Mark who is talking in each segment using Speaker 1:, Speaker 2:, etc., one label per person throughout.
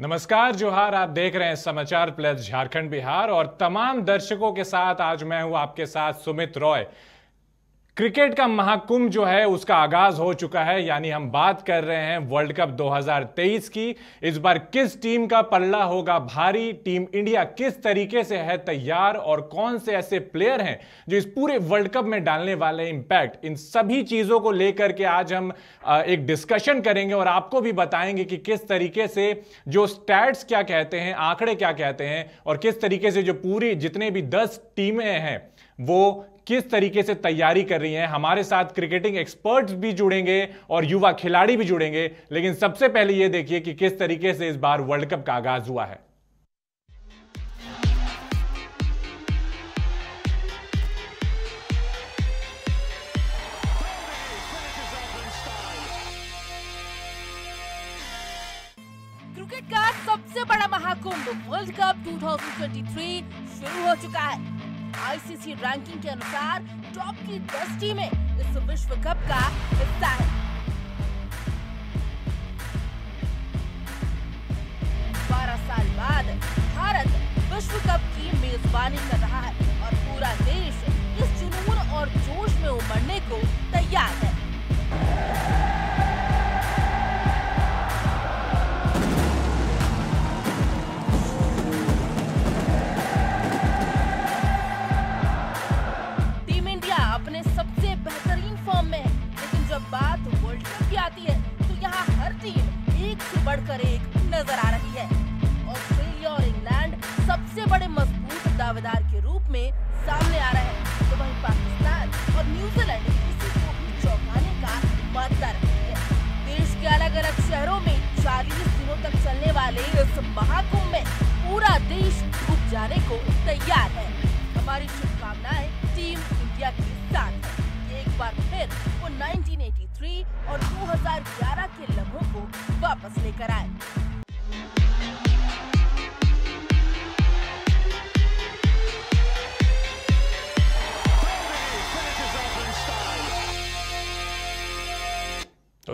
Speaker 1: नमस्कार जोहार आप देख रहे हैं समाचार प्लस झारखंड बिहार और तमाम दर्शकों के साथ आज मैं हूं आपके साथ सुमित रॉय क्रिकेट का महाकुंभ जो है उसका आगाज हो चुका है यानी हम बात कर रहे हैं वर्ल्ड कप 2023 की इस बार किस टीम का पल्ला होगा भारी टीम इंडिया किस तरीके से है तैयार और कौन से ऐसे प्लेयर हैं जो इस पूरे वर्ल्ड कप में डालने वाले इंपैक्ट इन सभी चीजों को लेकर के आज हम एक डिस्कशन करेंगे और आपको भी बताएंगे कि किस तरीके से जो स्टैट्स क्या कहते हैं आंकड़े क्या कहते हैं और किस तरीके से जो पूरी जितने भी दस टीमें हैं वो किस तरीके से तैयारी कर रही हैं हमारे साथ क्रिकेटिंग एक्सपर्ट्स भी जुड़ेंगे और युवा खिलाड़ी भी जुड़ेंगे लेकिन सबसे पहले ये देखिए कि किस तरीके से इस बार वर्ल्ड कप का आगाज हुआ है
Speaker 2: क्रिकेट का सबसे बड़ा महाकुंभ वर्ल्ड कप 2023 शुरू हो चुका है आईसीसी रैंकिंग के अनुसार टॉप की दस टीमें इस विश्व कप का हिस्सा है बारह साल बाद भारत विश्व कप की मेजबानी कर रहा है और पूरा देश इस जुनून और जोश में उमड़ने को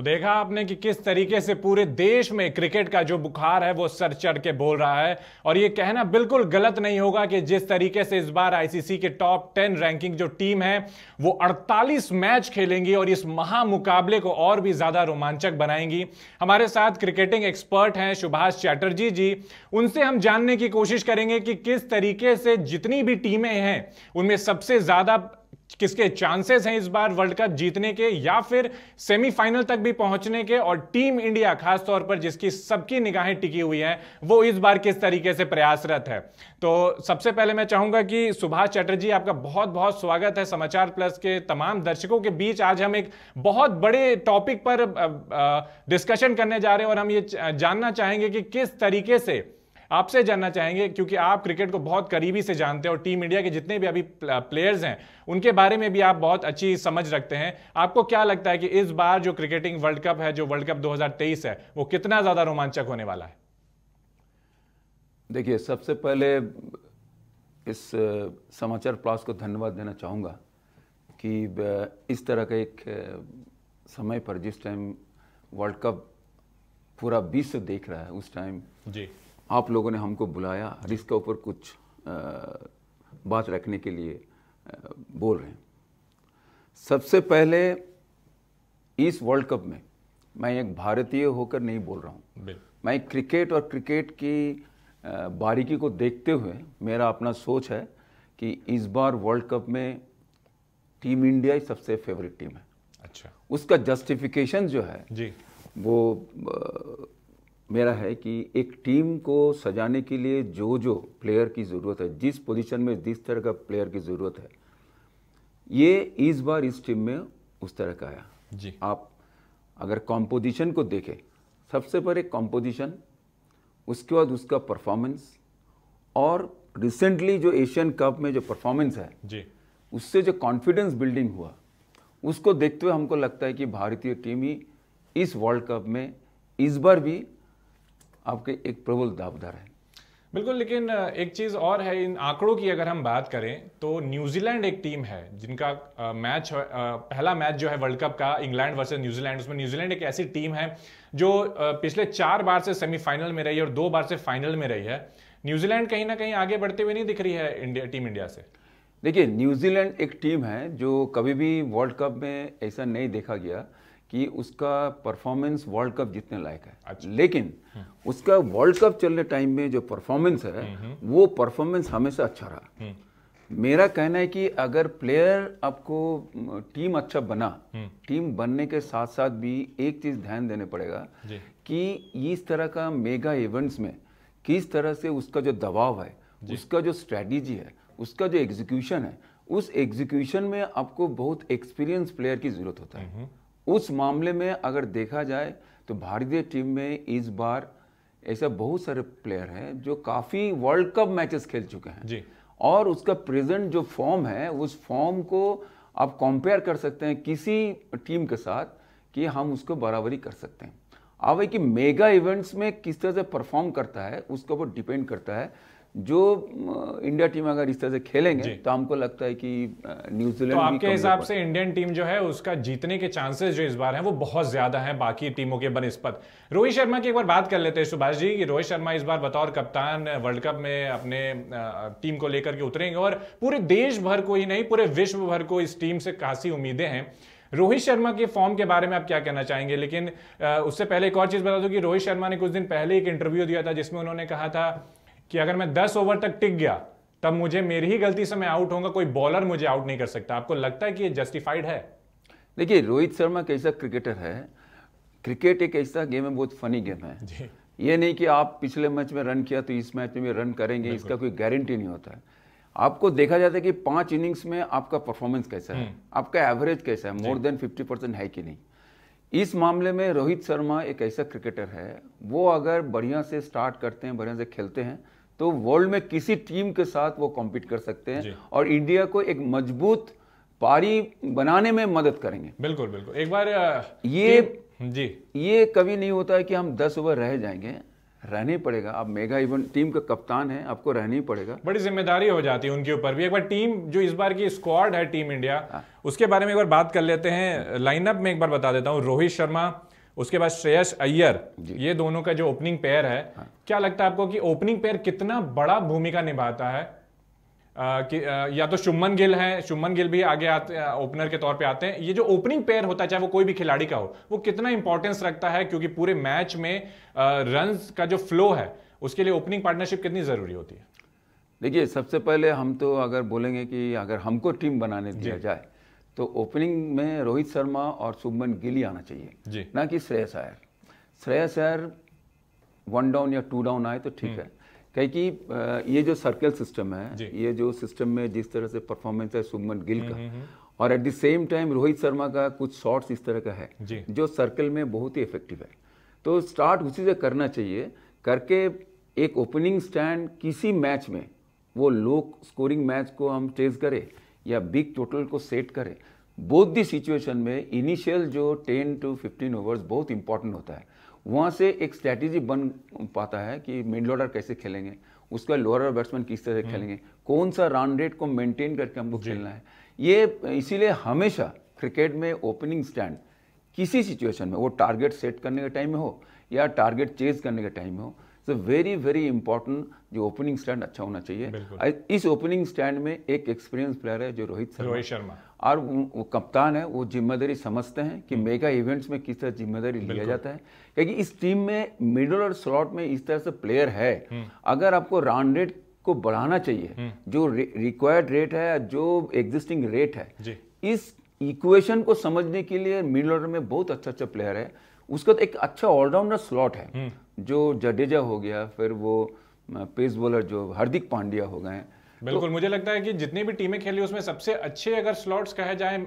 Speaker 1: तो देखा आपने कि किस तरीके से पूरे देश में क्रिकेट का जो बुखार है वो सर चढ़ के बोल रहा है और ये कहना बिल्कुल गलत नहीं होगा कि जिस तरीके से इस बार आईसीसी के टॉप टेन रैंकिंग जो टीम है वो 48 मैच खेलेंगी और इस महामुकाबले को और भी ज्यादा रोमांचक बनाएंगी हमारे साथ क्रिकेटिंग एक्सपर्ट हैं सुभाष चैटर्जी जी उनसे हम जानने की कोशिश करेंगे कि किस तरीके से जितनी भी टीमें हैं उनमें सबसे ज्यादा किसके चांसेस हैं इस बार वर्ल्ड कप जीतने के या फिर सेमीफाइनल तक भी पहुंचने के और टीम इंडिया खासतौर पर जिसकी सबकी निगाहें टिकी हुई हैं वो इस बार किस तरीके से प्रयासरत है तो सबसे पहले मैं चाहूंगा कि सुभाष चटर्जी आपका बहुत बहुत स्वागत है समाचार प्लस के तमाम दर्शकों के बीच आज हम एक बहुत बड़े टॉपिक पर डिस्कशन करने जा रहे हैं और हम ये जानना चाहेंगे कि किस तरीके से आपसे जानना चाहेंगे क्योंकि आप क्रिकेट को बहुत करीबी से जानते हैं और टीम इंडिया के जितने भी अभी प्लेयर्स हैं उनके बारे में भी आप बहुत अच्छी समझ रखते हैं आपको क्या लगता है कि इस बार जो क्रिकेटिंग वर्ल्ड कप है जो वर्ल्ड कप 2023 है वो कितना ज़्यादा रोमांचक होने वाला है
Speaker 3: देखिए सबसे पहले इस समाचार प्लास को धन्यवाद देना चाहूँगा कि इस तरह का एक समय पर जिस टाइम वर्ल्ड कप पूरा विश्व देख रहा है उस टाइम जी आप लोगों ने हमको बुलाया और इसके ऊपर कुछ आ, बात रखने के लिए आ, बोल रहे हैं सबसे पहले इस वर्ल्ड कप में मैं एक भारतीय होकर नहीं बोल रहा हूँ मैं क्रिकेट और क्रिकेट की बारीकी को देखते हुए मेरा अपना सोच है कि इस बार वर्ल्ड कप में टीम इंडिया ही सबसे फेवरेट टीम है अच्छा उसका जस्टिफिकेशन जो है जी वो मेरा है कि एक टीम को सजाने के लिए जो जो प्लेयर की ज़रूरत है जिस पोजीशन में जिस तरह का प्लेयर की ज़रूरत है ये इस बार इस टीम में उस तरह का आया जी आप अगर कॉम्पोजिशन को देखें सबसे पहले कॉम्पोजिशन उसके बाद उसका परफॉर्मेंस और रिसेंटली जो एशियन कप में जो परफॉर्मेंस है जी उससे जो कॉन्फिडेंस बिल्डिंग हुआ उसको देखते हुए हमको लगता है कि भारतीय टीम ही इस वर्ल्ड कप में इस बार भी आपके एक प्रबल दावेदार है
Speaker 1: बिल्कुल लेकिन एक चीज़ और है इन आंकड़ों की अगर हम बात करें तो न्यूजीलैंड एक टीम है जिनका मैच पहला मैच जो है वर्ल्ड कप का इंग्लैंड वर्सेस न्यूजीलैंड उसमें न्यूजीलैंड एक ऐसी टीम है जो पिछले चार बार से सेमीफाइनल में रही है और दो बार से फाइनल में रही है न्यूजीलैंड कहीं ना कहीं आगे बढ़ते हुए नहीं दिख रही है इंडिया टीम इंडिया से
Speaker 3: देखिए न्यूजीलैंड एक टीम है जो कभी भी वर्ल्ड कप में ऐसा नहीं देखा गया कि उसका परफॉर्मेंस वर्ल्ड कप जीतने लायक है अच्छा। लेकिन हम्म। उसका वर्ल्ड कप चलने टाइम में जो परफॉर्मेंस है हम्म, हम्म। वो परफॉर्मेंस हमेशा अच्छा रहा मेरा कहना है कि अगर प्लेयर आपको टीम अच्छा बना टीम बनने के साथ साथ भी एक चीज ध्यान देने पड़ेगा कि इस तरह का मेगा इवेंट्स में किस तरह से उसका जो दबाव है उसका जो स्ट्रेटजी है उसका जो एग्जीक्यूशन है उस एग्जीक्यूशन में आपको बहुत एक्सपीरियंस प्लेयर की जरूरत होता है उस मामले में अगर देखा जाए तो भारतीय टीम में इस बार ऐसे बहुत सारे प्लेयर हैं जो काफ़ी वर्ल्ड कप मैचेस खेल चुके हैं जी और उसका प्रेजेंट जो फॉर्म है उस फॉर्म को आप कंपेयर कर सकते हैं किसी टीम के साथ कि हम उसको बराबरी कर सकते हैं अब है कि मेगा इवेंट्स में किस तरह से परफॉर्म करता है उसके ऊपर डिपेंड करता है जो इंडिया टीम अगर इस तरह से खेलेंगे तो हमको लगता है कि न्यूजीलैंड तो आपके हिसाब से
Speaker 1: इंडियन टीम जो है उसका जीतने के चांसेस जो इस बार हैं वो बहुत ज्यादा हैं बाकी टीमों के बनस्पत रोहित शर्मा की एक बार बात कर लेते हैं सुभाष जी कि रोहित शर्मा इस बार बतौर कप्तान वर्ल्ड कप में अपने टीम को लेकर के उतरेंगे और पूरे देश भर को ही नहीं पूरे विश्व भर को इस टीम से खासी उम्मीदें हैं रोहित शर्मा के फॉर्म के बारे में आप क्या कहना चाहेंगे लेकिन उससे पहले एक और चीज़ बता दूं कि रोहित शर्मा ने कुछ दिन पहले एक इंटरव्यू दिया था जिसमें उन्होंने कहा था कि अगर मैं 10 ओवर तक टिक गया तब मुझे मेरी ही गलती से मैं आउट होगा कोई बॉलर मुझे आउट नहीं कर सकता आपको लगता है कि ये जस्टिफाइड है
Speaker 3: देखिए रोहित शर्मा कैसा क्रिकेटर है क्रिकेट एक ऐसा गेम है बहुत फनी गेम है जी। ये नहीं कि आप पिछले मैच में रन किया तो इस मैच में रन करेंगे इसका कोई गारंटी नहीं होता है आपको देखा जाता है कि पांच इनिंग्स में आपका परफॉर्मेंस कैसा है हम्म। आपका एवरेज कैसा है मोर देन फिफ्टी परसेंट है कि नहीं इस मामले में रोहित शर्मा एक ऐसा क्रिकेटर है वो अगर बढ़िया से स्टार्ट करते हैं बढ़िया से खेलते हैं तो वर्ल्ड में किसी टीम के साथ वो कॉम्पीट कर सकते हैं और इंडिया को एक मजबूत पारी बनाने में मदद करेंगे
Speaker 1: बिल्कुल बिल्कुल एक बार ये
Speaker 3: जी ये कभी नहीं होता है कि हम दस ओवर रह जाएंगे रहना पड़ेगा आप मेगा इवन टीम का कप्तान है आपको रहना ही पड़ेगा
Speaker 1: बड़ी जिम्मेदारी हो जाती है उनके ऊपर भी एक बार टीम जो इस बार की स्क्वाड है टीम इंडिया आ, उसके बारे में एक बार बात कर लेते हैं लाइनअप में एक बार बता देता हूँ रोहित शर्मा उसके बाद श्रेयस अय्यर ये दोनों का जो ओपनिंग पेयर है हाँ। क्या लगता है आपको कि ओपनिंग पेयर कितना बड़ा भूमिका निभाता है आ, कि आ, या तो शुमन गिल है शुमन गिल भी आगे आते ओपनर के तौर पे आते हैं ये जो ओपनिंग पेयर होता है चाहे वो कोई भी खिलाड़ी का हो वो कितना इंपॉर्टेंस रखता है क्योंकि पूरे मैच में रन का जो फ्लो है उसके लिए ओपनिंग पार्टनरशिप कितनी ज़रूरी होती है
Speaker 3: देखिए सबसे पहले हम तो अगर बोलेंगे कि अगर हमको टीम बनाने दिया जाए तो ओपनिंग में रोहित शर्मा और शुभमन गिल ही आना चाहिए ना कि श्रेयस अयर श्रेयस अयर वन डाउन या टू डाउन आए तो ठीक है हम्म। क्योंकि ये जो सर्कल सिस्टम है ये जो सिस्टम में जिस तरह से परफॉर्मेंस है शुभमन गिल का हम्म, हम्म, और at the same time Rohit Sharma का कुछ शॉट्स इस तरह का है जो सर्कल में बहुत ही इफेक्टिव है तो स्टार्ट उसी से करना चाहिए करके एक ओपनिंग स्टैंड किसी मैच में वो लो स्कोरिंग मैच को हम टेज करें या बिग टोटल को सेट करें बोथ दी सिचुएशन में इनिशियल जो 10 टू 15 ओवर्स बहुत इंपॉर्टेंट होता है वहाँ से एक स्ट्रैटेजी बन पाता है कि मिडल ऑर्डर कैसे खेलेंगे उसका लोअर बैट्समैन किस तरह से हम्म। खेलेंगे कौन सा रन रेट को मेंटेन करके हमको खेलना है ये इसीलिए हमेशा क्रिकेट में ओपनिंग स्टैंड किसी सिचुएशन में वो टारगेट सेट करने के टाइम में हो या टारगेट चेज करने के टाइम में हो तो वेरी वेरी इंपॉर्टेंट जो ओपनिंग स्टैंड अच्छा होना चाहिए इस ओपनिंग स्टैंड में एक एक्सपीरियंस प्लेयर है जो रोहित शर्मा रोहित शर्मा और वो कप्तान है वो जिम्मेदारी समझते हैं कि मेगा हम्म। इवेंट्स में किस तरह जिम्मेदारी लिया जाता है क्योंकि इस टीम में मिडल और स्लॉट में इस तरह से प्लेयर है हम्म। अगर आपको राउंड रेट को बढ़ाना चाहिए हम्म। जो रिक्वायर्ड रेट है जो एग्जिस्टिंग रेट है इस इक्वेशन को समझने के लिए मिडल ऑर्डर में बहुत अच्छा अच्छा प्लेयर है उसका तो एक अच्छा ऑलराउंडर स्लॉट है जो जडेजा हो गया फिर वो पेस बॉलर जो हार्दिक पांड्या हो गए
Speaker 1: बिल्कुल तो, मुझे लगता है कि जितनी भी टीमें खेली उसमें सबसे अच्छे अगर स्लॉट्स कहे जाए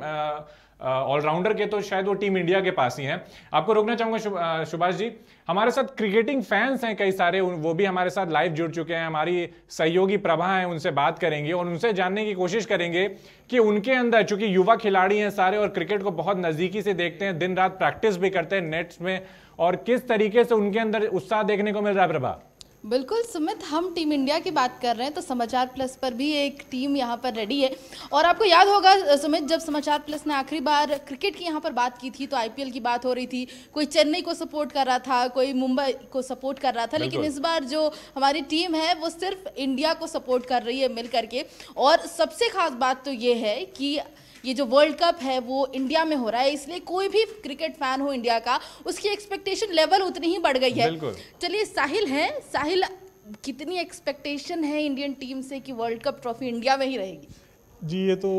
Speaker 1: ऑलराउंडर के तो शायद वो टीम इंडिया के पास ही हैं आपको रोकना चाहूंगा सुभाष जी हमारे साथ क्रिकेटिंग फैंस हैं कई सारे वो भी हमारे साथ लाइव जुड़ चुके हैं हमारी सहयोगी प्रभा हैं उनसे बात करेंगे और उनसे जानने की कोशिश करेंगे कि उनके अंदर चूंकि युवा खिलाड़ी हैं सारे और क्रिकेट को बहुत नज़दीकी से देखते हैं दिन रात प्रैक्टिस भी करते हैं नेट्स में और किस तरीके से उनके अंदर उत्साह देखने को मिल रहा है प्रभा
Speaker 4: बिल्कुल सुमित हम टीम इंडिया की बात कर रहे हैं तो समाचार प्लस पर भी एक टीम यहाँ पर रेडी है और आपको याद होगा सुमित जब समाचार प्लस ने आखिरी बार क्रिकेट की यहाँ पर बात की थी तो आईपीएल की बात हो रही थी कोई चेन्नई को सपोर्ट कर रहा था कोई मुंबई को सपोर्ट कर रहा था लेकिन इस बार जो हमारी टीम है वो सिर्फ इंडिया को सपोर्ट कर रही है मिल करके और सबसे खास बात तो ये है कि ये जो वर्ल्ड कप है वो इंडिया में हो रहा है इसलिए कोई भी क्रिकेट फैन हो इंडिया का उसकी एक्सपेक्टेशन लेवल उतनी ही बढ़ गई है चलिए साहिल है साहिल कितनी एक्सपेक्टेशन है इंडियन टीम से कि वर्ल्ड कप ट्रॉफी इंडिया में ही रहेगी
Speaker 5: जी ये तो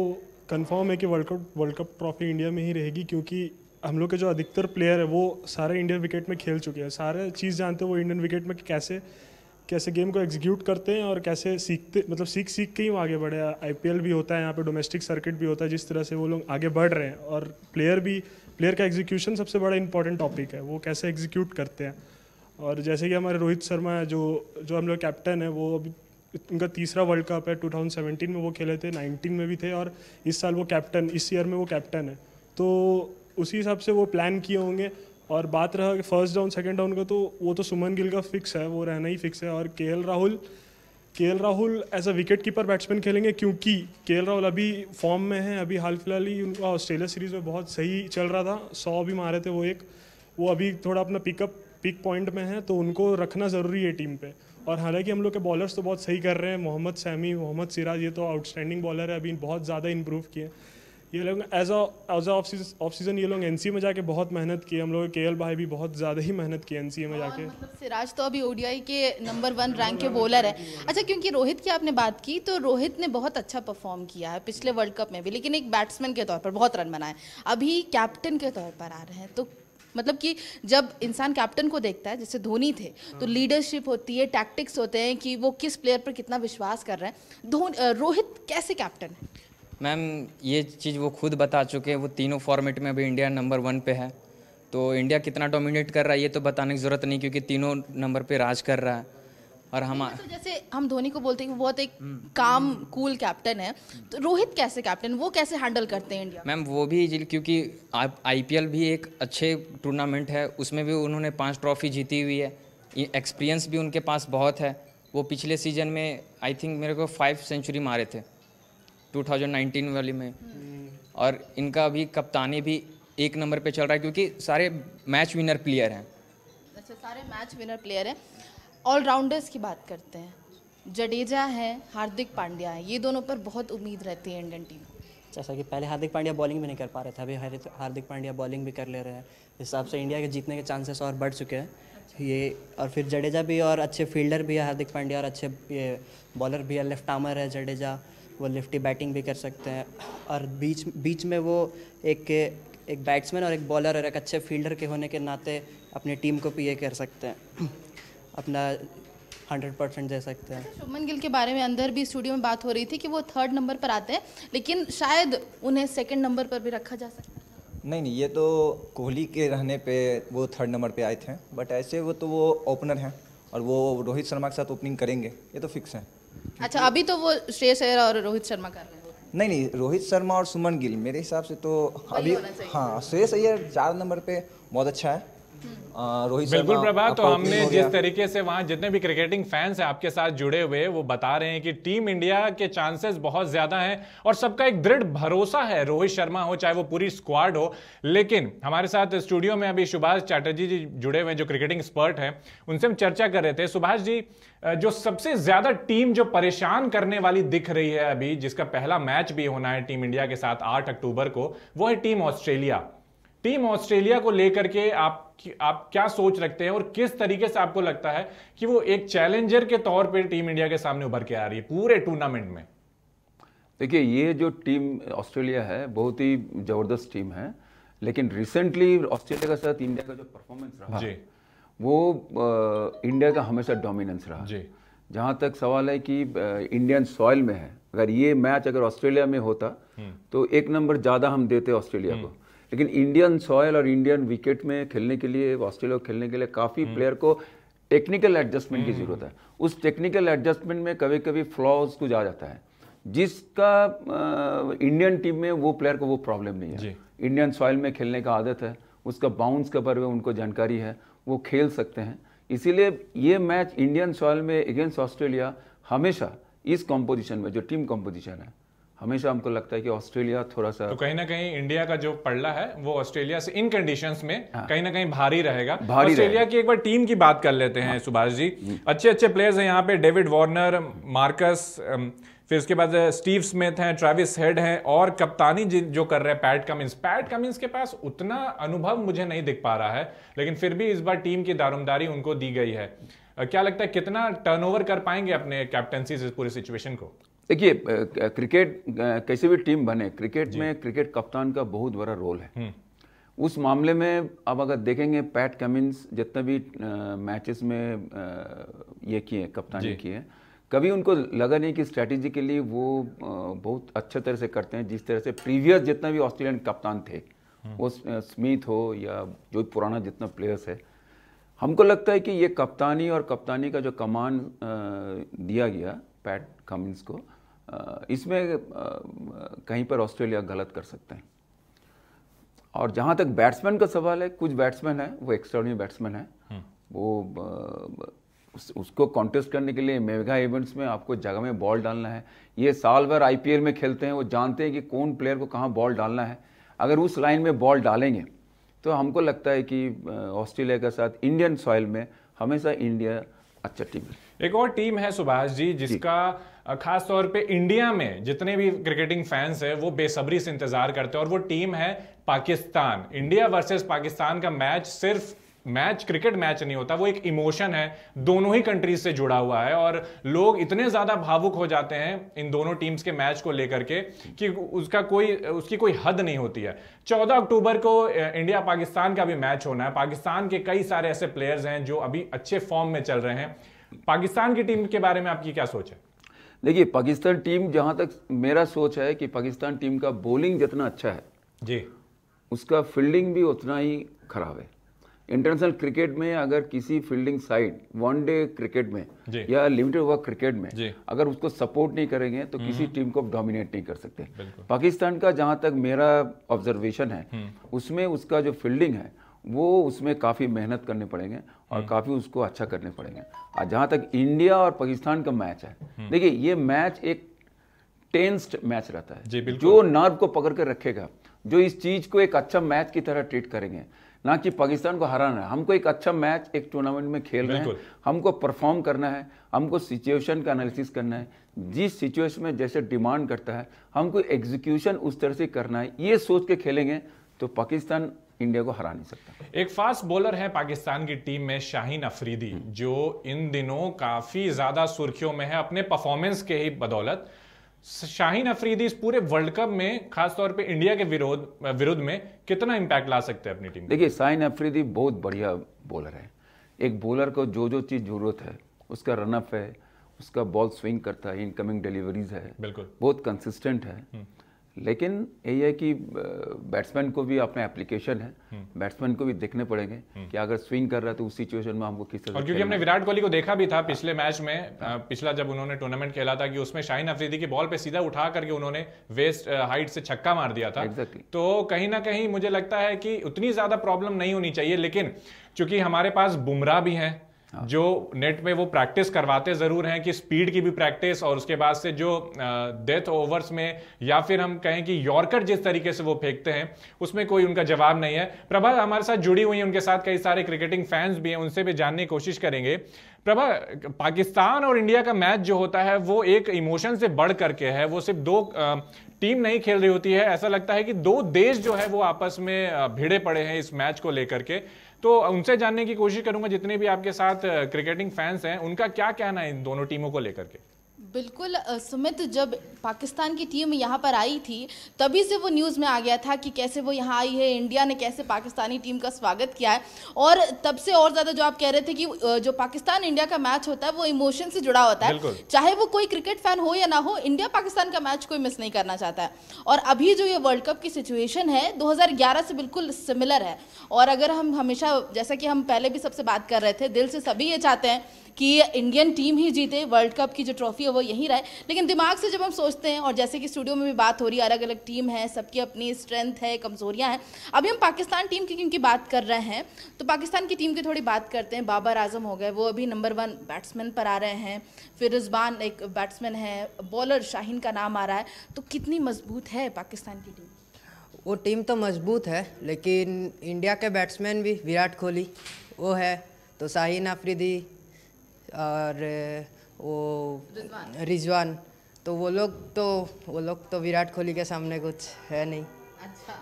Speaker 5: कंफर्म है कि world cup world cup trophy India में ही रहेगी क्योंकि हम लोग के जो अधिकतर प्लेयर है वो सारे इंडियन विकेट में खेल चुके हैं सारे चीज़ जानते हैं वो इंडियन विकेट में कैसे कैसे गेम को एग्जीक्यूट करते हैं और कैसे सीखते मतलब सीख सीख के ही वो आगे बढ़े आईपीएल भी होता है यहाँ पे डोमेस्टिक सर्किट भी होता है जिस तरह से वो लोग आगे बढ़ रहे हैं और प्लेयर भी प्लेयर का एग्जीक्यूशन सबसे बड़ा इंपॉर्टेंट टॉपिक है वो कैसे एग्जीक्यूट करते हैं और जैसे कि हमारे रोहित शर्मा जो जो हम लोग कैप्टन है वो अभी उनका तीसरा वर्ल्ड कप है 2017 में वो खेले थे 19 में भी थे और इस साल वो कैप्टन इस ईयर में वो कैप्टन है तो उसी हिसाब से वो प्लान किए होंगे और बात रहा कि फर्स्ट डाउन सेकंड डाउन का तो वो तो सुमन गिल का फिक्स है वो रहना ही फिक्स है और K Rahul K Rahul as a wicket keeper batsman खेलेंगे क्योंकि के राहुल अभी फॉर्म में है अभी हाल फिलहाल ही उनका ऑस्ट्रेलिया सीरीज में बहुत सही चल रहा था सौ भी मारे थे वो एक वो अभी थोड़ा अपना पिकअप पिक पॉइंट में है तो उनको रखना ज़रूरी है टीम पे और हालांकि हम लोग के बॉलर्स तो बहुत सही कर रहे हैं मोहम्मद सैमी मोहम्मद सिराज ये तो आउटस्टैंडिंग बॉलर है अभी बहुत ज़्यादा इम्प्रूव किए ये लोग एज एज ऑफ सीज़न ये लोग एन में जाके बहुत मेहनत की हम लोग के एल भाई भी बहुत ज़्यादा ही मेहनत की एन में हाँ, जाके मतलब
Speaker 4: सिराज तो अभी ओडीआई के नंबर वन रैंक के बॉलर है अच्छा क्योंकि रोहित की आपने बात की तो रोहित ने बहुत अच्छा परफॉर्म किया है पिछले वर्ल्ड कप में भी लेकिन एक बैट्समैन के तौर पर बहुत रन बनाए अभी कैप्टन के तौर पर आ रहे हैं तो मतलब कि जब इंसान कैप्टन को देखता है जैसे धोनी थे तो लीडरशिप होती है टैक्टिक्स होते हैं कि वो किस प्लेयर पर कितना विश्वास कर रहे हैं धोनी रोहित कैसे कैप्टन है
Speaker 6: मैम ये चीज़ वो खुद बता चुके हैं वो तीनों फॉर्मेट में अभी इंडिया नंबर वन पे है तो इंडिया कितना डोमिनेट कर रहा है ये तो बताने की ज़रूरत नहीं क्योंकि तीनों नंबर पे राज कर रहा है और हम तो
Speaker 4: जैसे हम धोनी को बोलते हैं कि बहुत तो एक हम्म। काम कूल कैप्टन है तो रोहित कैसे कैप्टन वो कैसे हैंडल करते हैं इंडिया
Speaker 6: मैम वो भी क्योंकि आईपीएल भी एक अच्छे टूर्नामेंट है उसमें भी उन्होंने पाँच ट्रॉफी जीती हुई है एक्सपीरियंस भी उनके पास बहुत है वो पिछले सीजन में आई थिंक मेरे को फाइव सेंचुरी मारे थे 2019 वाली में हम्म। और इनका अभी कप्तानी भी एक नंबर पे चल रहा है क्योंकि सारे मैच विनर प्लेयर हैं
Speaker 4: अच्छा सारे मैच विनर प्लेयर हैं ऑलराउंडर्स की बात करते हैं जडेजा हैं हार्दिक पांड्या है ये दोनों पर बहुत उम्मीद रहती है इंडियन टीम
Speaker 7: जैसा अच्छा, कि पहले हार्दिक पांड्या बॉलिंग भी नहीं कर पा रहे थे अभी हार्दिक पांड्या बॉलिंग भी कर ले रहे हैं इस हिसाब से इंडिया के जीतने के चांसेस और बढ़ चुके हैं अच्छा। ये और फिर जडेजा भी और अच्छे फील्डर भी है हार्दिक पांड्या और अच्छे ये बॉलर भी है लेफ्ट आर्मर है जडेजा वो लेफ्टी बैटिंग भी कर सकते हैं और बीच बीच में वो एक एक बैट्समैन और एक बॉलर और एक अच्छे फील्डर के होने के नाते अपनी टीम को पी कर सकते हैं अपना हंड्रेड परसेंट दे सकते हैं अच्छा,
Speaker 4: शुभमन गिल के बारे में अंदर भी स्टूडियो में बात हो रही थी कि वो थर्ड नंबर पर आते हैं लेकिन शायद उन्हें सेकेंड नंबर पर भी रखा जा सकता है
Speaker 8: नहीं नहीं ये तो कोहली के रहने पे वो थर्ड नंबर पे आए थे बट ऐसे वो तो वो ओपनर हैं और वो रोहित शर्मा के साथ ओपनिंग करेंगे ये तो फिक्स है
Speaker 4: अच्छा अभी तो वो श्रेयस अयर और रोहित शर्मा कर रहे हैं
Speaker 8: नहीं नहीं रोहित शर्मा और सुमन गिल मेरे हिसाब से तो अभी हाँ श्रेयस अयर चार नंबर पे बहुत अच्छा है रोहित बिल्कुल प्रभा तो हमने जिस
Speaker 1: तरीके से वहां जितने भी क्रिकेटिंग फैंस हैं आपके साथ जुड़े हुए वो बता रहे हैं कि टीम इंडिया के चांसेस बहुत ज्यादा हैं और सबका एक दृढ़ भरोसा है रोहित शर्मा हो चाहे वो पूरी स्क्वाड हो लेकिन हमारे साथ स्टूडियो में अभी सुभाष चैटर्जी जी जुड़े हुए हैं जो क्रिकेटिंग एक्सपर्ट हैं उनसे हम चर्चा कर रहे थे सुभाष जी जो सबसे ज्यादा टीम जो परेशान करने वाली दिख रही है अभी जिसका पहला मैच भी होना है टीम इंडिया के साथ आठ अक्टूबर को वो है टीम ऑस्ट्रेलिया टीम ऑस्ट्रेलिया को लेकर के आप आप क्या सोच रखते हैं और किस तरीके से आपको लगता है कि वो एक चैलेंजर के तौर पे टीम इंडिया के सामने उभर के आ रही है पूरे टूर्नामेंट में
Speaker 3: देखिए ये जो टीम ऑस्ट्रेलिया है बहुत ही ज़बरदस्त टीम है लेकिन रिसेंटली ऑस्ट्रेलिया के साथ इंडिया का जो परफॉर्मेंस रहा जी। वो आ, इंडिया का हमेशा डोमिनेंस रहा जी जहां तक सवाल है कि इंडियन सॉइल में है अगर ये मैच अगर ऑस्ट्रेलिया में होता हम्म। तो एक नंबर ज़्यादा हम देते ऑस्ट्रेलिया हम्म। को लेकिन इंडियन सॉयल और इंडियन विकेट में खेलने के लिए ऑस्ट्रेलिया को खेलने के लिए काफ़ी प्लेयर हम्म। को टेक्निकल एडजस्टमेंट की हम्म। ज़रूरत है उस टेक्निकल एडजस्टमेंट में कभी कभी फ्लॉज कुछ आ जाता है जिसका इंडियन टीम में वो प्लेयर को वो प्रॉब्लम नहीं है इंडियन सॉयल में खेलने का आदत है उसका बाउंस के बारे में उनको जानकारी है वो खेल सकते हैं इसीलिए ये मैच इंडियन सॉयल में अगेंस्ट ऑस्ट्रेलिया हमेशा इस कॉम्पोजिशन में जो टीम कॉम्पोजिशन है हमेशा हमको लगता है कि ऑस्ट्रेलिया थोड़ा सा तो
Speaker 1: कहीं ना कहीं इंडिया का जो पड़ला है वो ऑस्ट्रेलिया से इन कंडीशंस में हाँ। कहीं ना कहीं भारी रहेगा ऑस्ट्रेलिया की एक बार टीम की बात कर लेते हैं हाँ। सुभाष जी अच्छे अच्छे प्लेयर्स हैं यहाँ पे डेविड वार्नर मार्कस फिर उसके बाद स्टीव uh, स्मिथ हैं ट्रेविस हेड हैं और कप्तानी जो कर रहे हैं पैट कमिंस पैट कमिंस के पास उतना अनुभव मुझे नहीं दिख पा रहा है लेकिन फिर भी इस बार टीम की दारोमदारी उनको दी गई है क्या लगता है कितना टर्नओवर कर पाएंगे अपने कैप्टनसी से पूरी सिचुएशन को
Speaker 3: देखिए क्रिकेट कैसे भी टीम बने क्रिकेट में क्रिकेट कप्तान का बहुत बड़ा रोल है हम्म। उस मामले में अब अगर देखेंगे पैट कमिंस जितने भी मैचेस में ये किए कप्तानी किए कभी उनको लगा नहीं कि स्ट्रैटेजी के लिए वो बहुत अच्छे तरह से करते हैं जिस तरह से प्रीवियस जितना भी ऑस्ट्रेलियन कप्तान थे हम्म। वो स्मिथ हो या जो पुराना जितना प्लेयर्स है हमको लगता है कि ये कप्तानी और कप्तानी का जो कमान दिया गया पैट कमिंस को इसमें कहीं पर ऑस्ट्रेलिया गलत कर सकते हैं और जहाँ तक बैट्समैन का सवाल है कुछ बैट्समैन है वो एक्स्ट्रॉडनरी बैट्समैन है हम्म। वो उसको कॉन्टेस्ट करने के लिए मेगा इवेंट्स में आपको जगह में बॉल डालना है ये साल भर आई में खेलते हैं वो जानते हैं कि कौन प्लेयर को कहाँ बॉल डालना है अगर उस लाइन में बॉल डालेंगे तो हमको लगता है कि ऑस्ट्रेलिया के साथ इंडियन सॉइल में
Speaker 1: हमेशा इंडिया अच्छा टीम है एक और टीम है सुभाष जी जिसका खास तौर पे इंडिया में जितने भी क्रिकेटिंग फैंस हैं वो बेसब्री से इंतजार करते हैं और वो टीम है पाकिस्तान इंडिया वर्सेस पाकिस्तान का मैच सिर्फ मैच क्रिकेट मैच नहीं होता वो एक इमोशन है दोनों ही कंट्रीज से जुड़ा हुआ है और लोग इतने ज़्यादा भावुक हो जाते हैं इन दोनों टीम्स के मैच को लेकर के कि उसका कोई उसकी कोई हद नहीं होती है चौदह अक्टूबर को इंडिया पाकिस्तान का भी मैच होना है पाकिस्तान के कई सारे ऐसे प्लेयर्स हैं जो अभी अच्छे फॉर्म में चल रहे हैं पाकिस्तान की टीम के बारे में आपकी क्या सोच है
Speaker 3: देखिए पाकिस्तान टीम जहां तक मेरा सोच है कि पाकिस्तान टीम का बॉलिंग जितना अच्छा है जी उसका फील्डिंग भी उतना ही खराब है इंटरनेशनल क्रिकेट में अगर किसी fielding side one day cricket में या लिमिटेड ओवर क्रिकेट में अगर उसको सपोर्ट नहीं करेंगे तो किसी टीम हम्म। को डोमिनेट नहीं कर सकते पाकिस्तान का जहां तक मेरा ऑब्जर्वेशन है हम्म। उसमें उसका जो फील्डिंग है वो उसमें काफ़ी मेहनत करने पड़ेंगे और हम्म। काफ़ी उसको अच्छा करने पड़ेंगे और जहाँ तक इंडिया और पाकिस्तान का मैच है देखिए ये मैच एक टेंस्ड मैच रहता है जो नर्व को पकड़ कर रखेगा जो इस चीज़ को एक अच्छा मैच की तरह ट्रीट करेंगे ना कि पाकिस्तान को हराना है हमको एक अच्छा मैच एक टूर्नामेंट में खेल रहे हैं हमको परफॉर्म करना है हमको सिचुएशन का एनालिसिस करना है जिस सिचुएशन में जैसे डिमांड करता है हमको एग्जीक्यूशन उस तरह से करना है ये सोच के खेलेंगे तो पाकिस्तान इंडिया को हरा नहीं सकता
Speaker 1: एक फास्ट बॉलर है पाकिस्तान की टीम में शाहीन अफरीदी जो इन दिनों काफी ज्यादा सुर्खियों में है अपने परफॉर्मेंस के ही बदौलत शाहीन अफरीदी इस पूरे वर्ल्ड कप में खासतौर पे इंडिया के विरोध विरुद्ध में कितना इम्पैक्ट ला सकते हैं अपनी टीम
Speaker 3: देखिए शाहीन अफरीदी बहुत बढ़िया बॉलर है एक बॉलर को जो जो चीज़ ज़रूरत है उसका रनअप है उसका बॉल स्विंग करता है इनकमिंग डिलीवरीज है बिल्कुल बहुत कंसिस्टेंट है हम्म। लेकिन यही है कि बैट्समैन को भी अपना एप्लीकेशन है बैट्समैन हम्म। को भी देखने पड़ेंगे हम्म। कि अगर स्विंग कर रहा है तो उस सिचुएशन में हमको किस तरह और क्योंकि हमने
Speaker 1: विराट कोहली को देखा भी था हाँ। पिछले मैच में हाँ। पिछला जब उन्होंने टूर्नामेंट खेला था कि उसमें शाहिन अफरीदी की बॉल पे सीधा उठा करके उन्होंने वेस्ट हाइट से छक्का मार दिया था exactly. तो कहीं ना कहीं मुझे लगता है कि उतनी ज्यादा प्रॉब्लम नहीं होनी चाहिए लेकिन चूंकि हमारे पास बुमराह भी हैं हाँ। जो नेट में वो प्रैक्टिस करवाते ज़रूर हैं कि स्पीड की भी प्रैक्टिस और उसके बाद से जो डेथ ओवर्स में या फिर हम कहें कि यॉर्कर जिस तरीके से वो फेंकते हैं उसमें कोई उनका जवाब नहीं है प्रभा हमारे साथ जुड़ी हुई है उनके साथ कई सारे क्रिकेटिंग फैंस भी हैं उनसे भी जानने की कोशिश करेंगे प्रभा पाकिस्तान और इंडिया का मैच जो होता है वो एक इमोशन से बढ़ करके है वो सिर्फ दो टीम नहीं खेल रही होती है ऐसा लगता है कि दो देश जो है वो आपस में भिड़े पड़े हैं इस मैच को लेकर के तो उनसे जानने की कोशिश करूंगा जितने भी आपके साथ क्रिकेटिंग फैंस हैं उनका क्या कहना है इन दोनों टीमों को लेकर के
Speaker 4: बिल्कुल सुमित जब पाकिस्तान की टीम यहाँ पर आई थी तभी से वो न्यूज़ में आ गया था कि कैसे वो यहाँ आई है इंडिया ने कैसे पाकिस्तानी टीम का स्वागत किया है और तब से और ज़्यादा जो आप कह रहे थे कि जो पाकिस्तान इंडिया का मैच होता है वो इमोशन से जुड़ा होता है चाहे वो कोई क्रिकेट फैन हो या ना हो इंडिया पाकिस्तान का मैच कोई मिस नहीं करना चाहता है और अभी जो ये वर्ल्ड कप की सिचुएशन है दो से बिल्कुल सिमिलर है और अगर हम हमेशा जैसा कि हम पहले भी सबसे बात कर रहे थे दिल से सभी ये चाहते हैं कि इंडियन टीम ही जीते वर्ल्ड कप की जो ट्रॉफी है वो यहीं रहे लेकिन दिमाग से जब हम सोचते हैं और जैसे कि स्टूडियो में भी बात हो रही है अलग अलग टीम है सबकी अपनी स्ट्रेंथ है कमजोरियाँ हैं अभी हम पाकिस्तान टीम की क्योंकि बात कर रहे हैं तो पाकिस्तान की टीम की थोड़ी बात करते हैं बाबर आजम हो गए वो अभी नंबर वन बैट्समैन पर आ रहे हैं फिर रिजबान एक बैट्समैन है बॉलर शाहीन का नाम आ रहा है तो कितनी मजबूत है पाकिस्तान की टीम
Speaker 6: वो टीम तो मजबूत है लेकिन इंडिया के बैट्समैन भी विराट कोहली वो है तो शाहीन आफरीदी और वो रिजवान तो वो लोग तो वो लोग तो विराट कोहली के सामने कुछ है नहीं
Speaker 4: अच्छा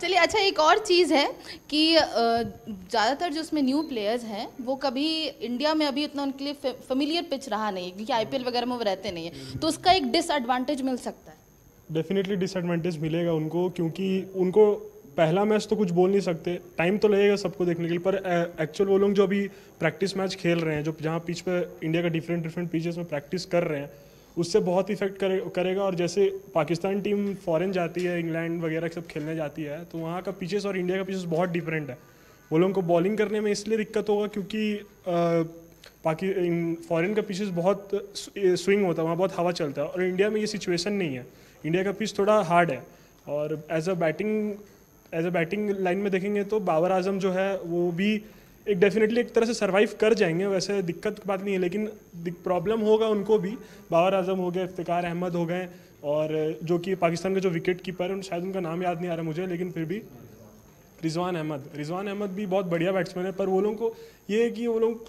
Speaker 4: चलिए अच्छा एक और चीज़ है कि ज़्यादातर जो उसमें न्यू प्लेयर्स हैं वो कभी इंडिया में अभी इतना उनके लिए फेमिलियर पिच रहा नहीं है क्योंकि आई वगैरह में वो रहते नहीं है तो उसका एक डिसएडवांटेज मिल सकता है
Speaker 5: डेफिनेटली डिसएडवांटेज मिलेगा उनको क्योंकि उनको पहला मैच तो कुछ बोल नहीं सकते टाइम तो लगेगा सबको देखने के लिए पर एक्चुअल वो लोग जो अभी प्रैक्टिस मैच खेल रहे हैं जो जहाँ पिच पर इंडिया का डिफरेंट डिफरेंट पिचेस में प्रैक्टिस कर रहे हैं उससे बहुत इफेक्ट करे, करेगा और जैसे पाकिस्तान टीम फॉरेन जाती है इंग्लैंड वगैरह सब खेलने जाती है तो वहाँ का पिचेस और इंडिया का पिचेस बहुत डिफरेंट है वो लोगों को बॉलिंग करने में इसलिए दिक्कत होगा क्योंकि पाकि फॉरेन का पिचेस बहुत स्विंग होता है वहाँ बहुत हवा चलता है और इंडिया में ये सिचुएशन नहीं है इंडिया का पिच थोड़ा हार्ड है और as a batting as a batting line में देखेंगे तो बाबर आजम जो है वो भी एक डेफिनेटली एक तरह से सर्वाइव कर जाएंगे वैसे दिक्कत की बात नहीं है लेकिन प्रॉब्लम होगा उनको भी बाबर आजम हो गए इफ्तार अहमद हो गए और जो कि पाकिस्तान के जो विकेट कीपर हैं शायद उनका नाम याद नहीं आ रहा मुझे लेकिन फिर भी रिजवान अहमद रिजवान अहमद भी बहुत बढ़िया बैट्समैन है पर वो लोगों को ये है कि वो लोग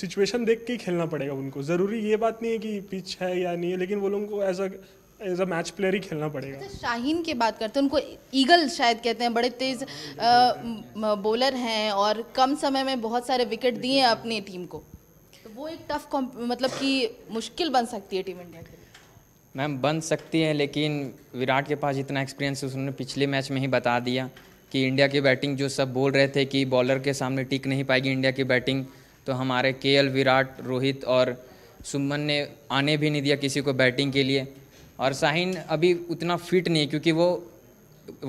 Speaker 5: सिचुएशन देख के ही खेलना पड़ेगा उनको ज़रूरी ये बात नहीं है कि पिच है या नहीं है लेकिन वो लोगों को as a as a match player ही खेलना पड़ेगा अच्छा,
Speaker 4: शाहीन की बात करते हैं उनको ईगल शायद कहते हैं बड़े तेज बॉलर हैं और कम समय में बहुत सारे विकेट दिए हैं अपनी टीम को तो वो एक टफ मतलब कि मुश्किल बन सकती है टीम इंडिया के लिए
Speaker 6: मैम बन सकती है लेकिन विराट के पास इतना एक्सपीरियंस उसने पिछले मैच में ही बता दिया कि इंडिया की बैटिंग जो सब बोल रहे थे कि बॉलर के सामने टिक नहीं पाएगी इंडिया की बैटिंग तो हमारे के विराट रोहित और सुमन ने आने भी नहीं दिया किसी को बैटिंग के लिए और शाहीन अभी उतना फिट नहीं है क्योंकि वो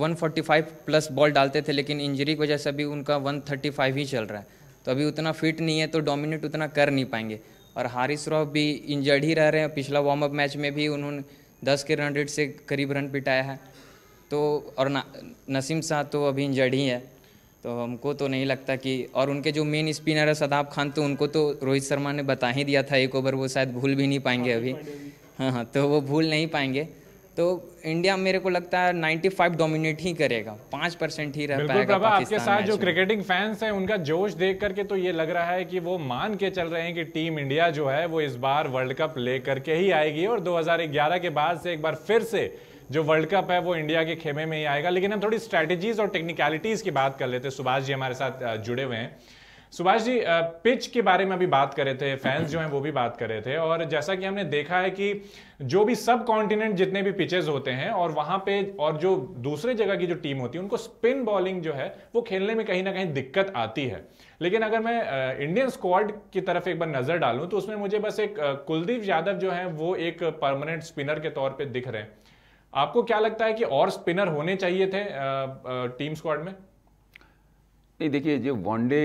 Speaker 6: 145 प्लस बॉल डालते थे लेकिन इंजरी की वजह से अभी उनका 135 ही चल रहा है तो अभी उतना फिट नहीं है तो डोमिनेट उतना कर नहीं पाएंगे और हारिस रॉफ भी इंजर्ड ही रह रहे हैं पिछला वार्म अप मैच में भी उन्होंने दस के रन रेट से करीब रन पिटाया है तो और न, नसीम शाह तो अभी इंजर्ड ही है तो हमको तो नहीं लगता कि और उनके जो मेन स्पिनर है सदाब खान तो उनको तो रोहित शर्मा ने बता ही दिया था एक ओवर वो शायद भूल भी नहीं पाएंगे अभी हाँ हाँ तो वो भूल नहीं पाएंगे तो इंडिया मेरे को लगता है 95 डोमिनेट ही करेगा पांच परसेंट
Speaker 1: ही रह पाएगा आपके साथ जो क्रिकेटिंग फैंस हैं उनका जोश देख करके तो ये लग रहा है कि वो मान के चल रहे हैं कि टीम इंडिया जो है वो इस बार वर्ल्ड कप लेकर के ही आएगी और 2011 के बाद से एक बार फिर से जो वर्ल्ड कप है वो इंडिया के खेमे में ही आएगा लेकिन हम थोड़ी स्ट्रेटेजीज और टेक्निकलिटीज की बात कर लेते हैं सुभाष जी हमारे साथ जुड़े हुए हैं सुभाष जी पिच के बारे में भी बात करे थे फैंस जो हैं वो भी बात करे थे और जैसा कि हमने देखा है कि जो भी सब कॉन्टिनेंट जितने भी पिचेस होते हैं और वहां पे और जो दूसरे जगह की जो टीम होती है उनको स्पिन बॉलिंग जो है वो खेलने में कहीं ना कहीं दिक्कत आती है लेकिन अगर मैं इंडियन स्क्वाड की तरफ एक बार नजर डालूं तो उसमें मुझे बस एक कुलदीप यादव जो है वो एक परमानेंट स्पिनर के तौर पर दिख रहे हैं आपको क्या लगता है कि और स्पिनर होने चाहिए थे टीम स्क्वाड में
Speaker 3: नहीं देखिए जो वनडे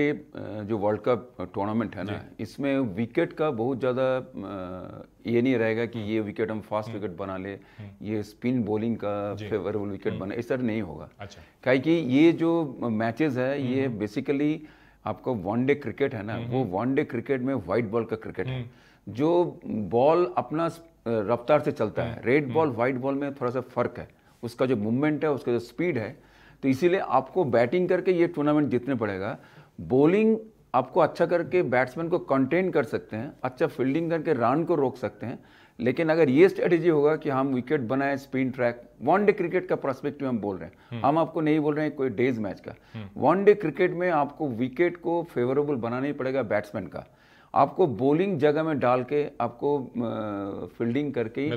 Speaker 3: जो वर्ल्ड कप टूर्नामेंट है ना इसमें विकेट का बहुत ज़्यादा ये नहीं रहेगा कि ये विकेट हम फास्ट हम्म। विकेट बना ले हम्म। ये स्पिन बॉलिंग का फेवरेबल विकेट बना इस तरह नहीं होगा अच्छा क्या कि ये जो मैचेस है हम्म। ये बेसिकली आपका वनडे क्रिकेट है ना वो वनडे क्रिकेट में वाइट बॉल का क्रिकेट है जो बॉल अपना रफ्तार से चलता है रेड बॉल वाइट बॉल में थोड़ा सा फर्क है उसका जो मूवमेंट है उसका जो स्पीड है तो इसीलिए आपको बैटिंग करके ये टूर्नामेंट जीतने पड़ेगा बॉलिंग आपको अच्छा करके बैट्समैन को कंटेन कर सकते हैं अच्छा फील्डिंग करके रन को रोक सकते हैं लेकिन अगर ये स्ट्रेटेजी होगा कि हम विकेट बनाए spin track one day cricket का प्रोस्पेक्टिव हम बोल रहे हैं हम्म। हम आपको नहीं बोल रहे हैं कोई डेज मैच का वन डे क्रिकेट में आपको विकेट को फेवरेबल बनाना ही पड़ेगा बैट्समैन का आपको बॉलिंग जगह में डाल के आपको फील्डिंग करके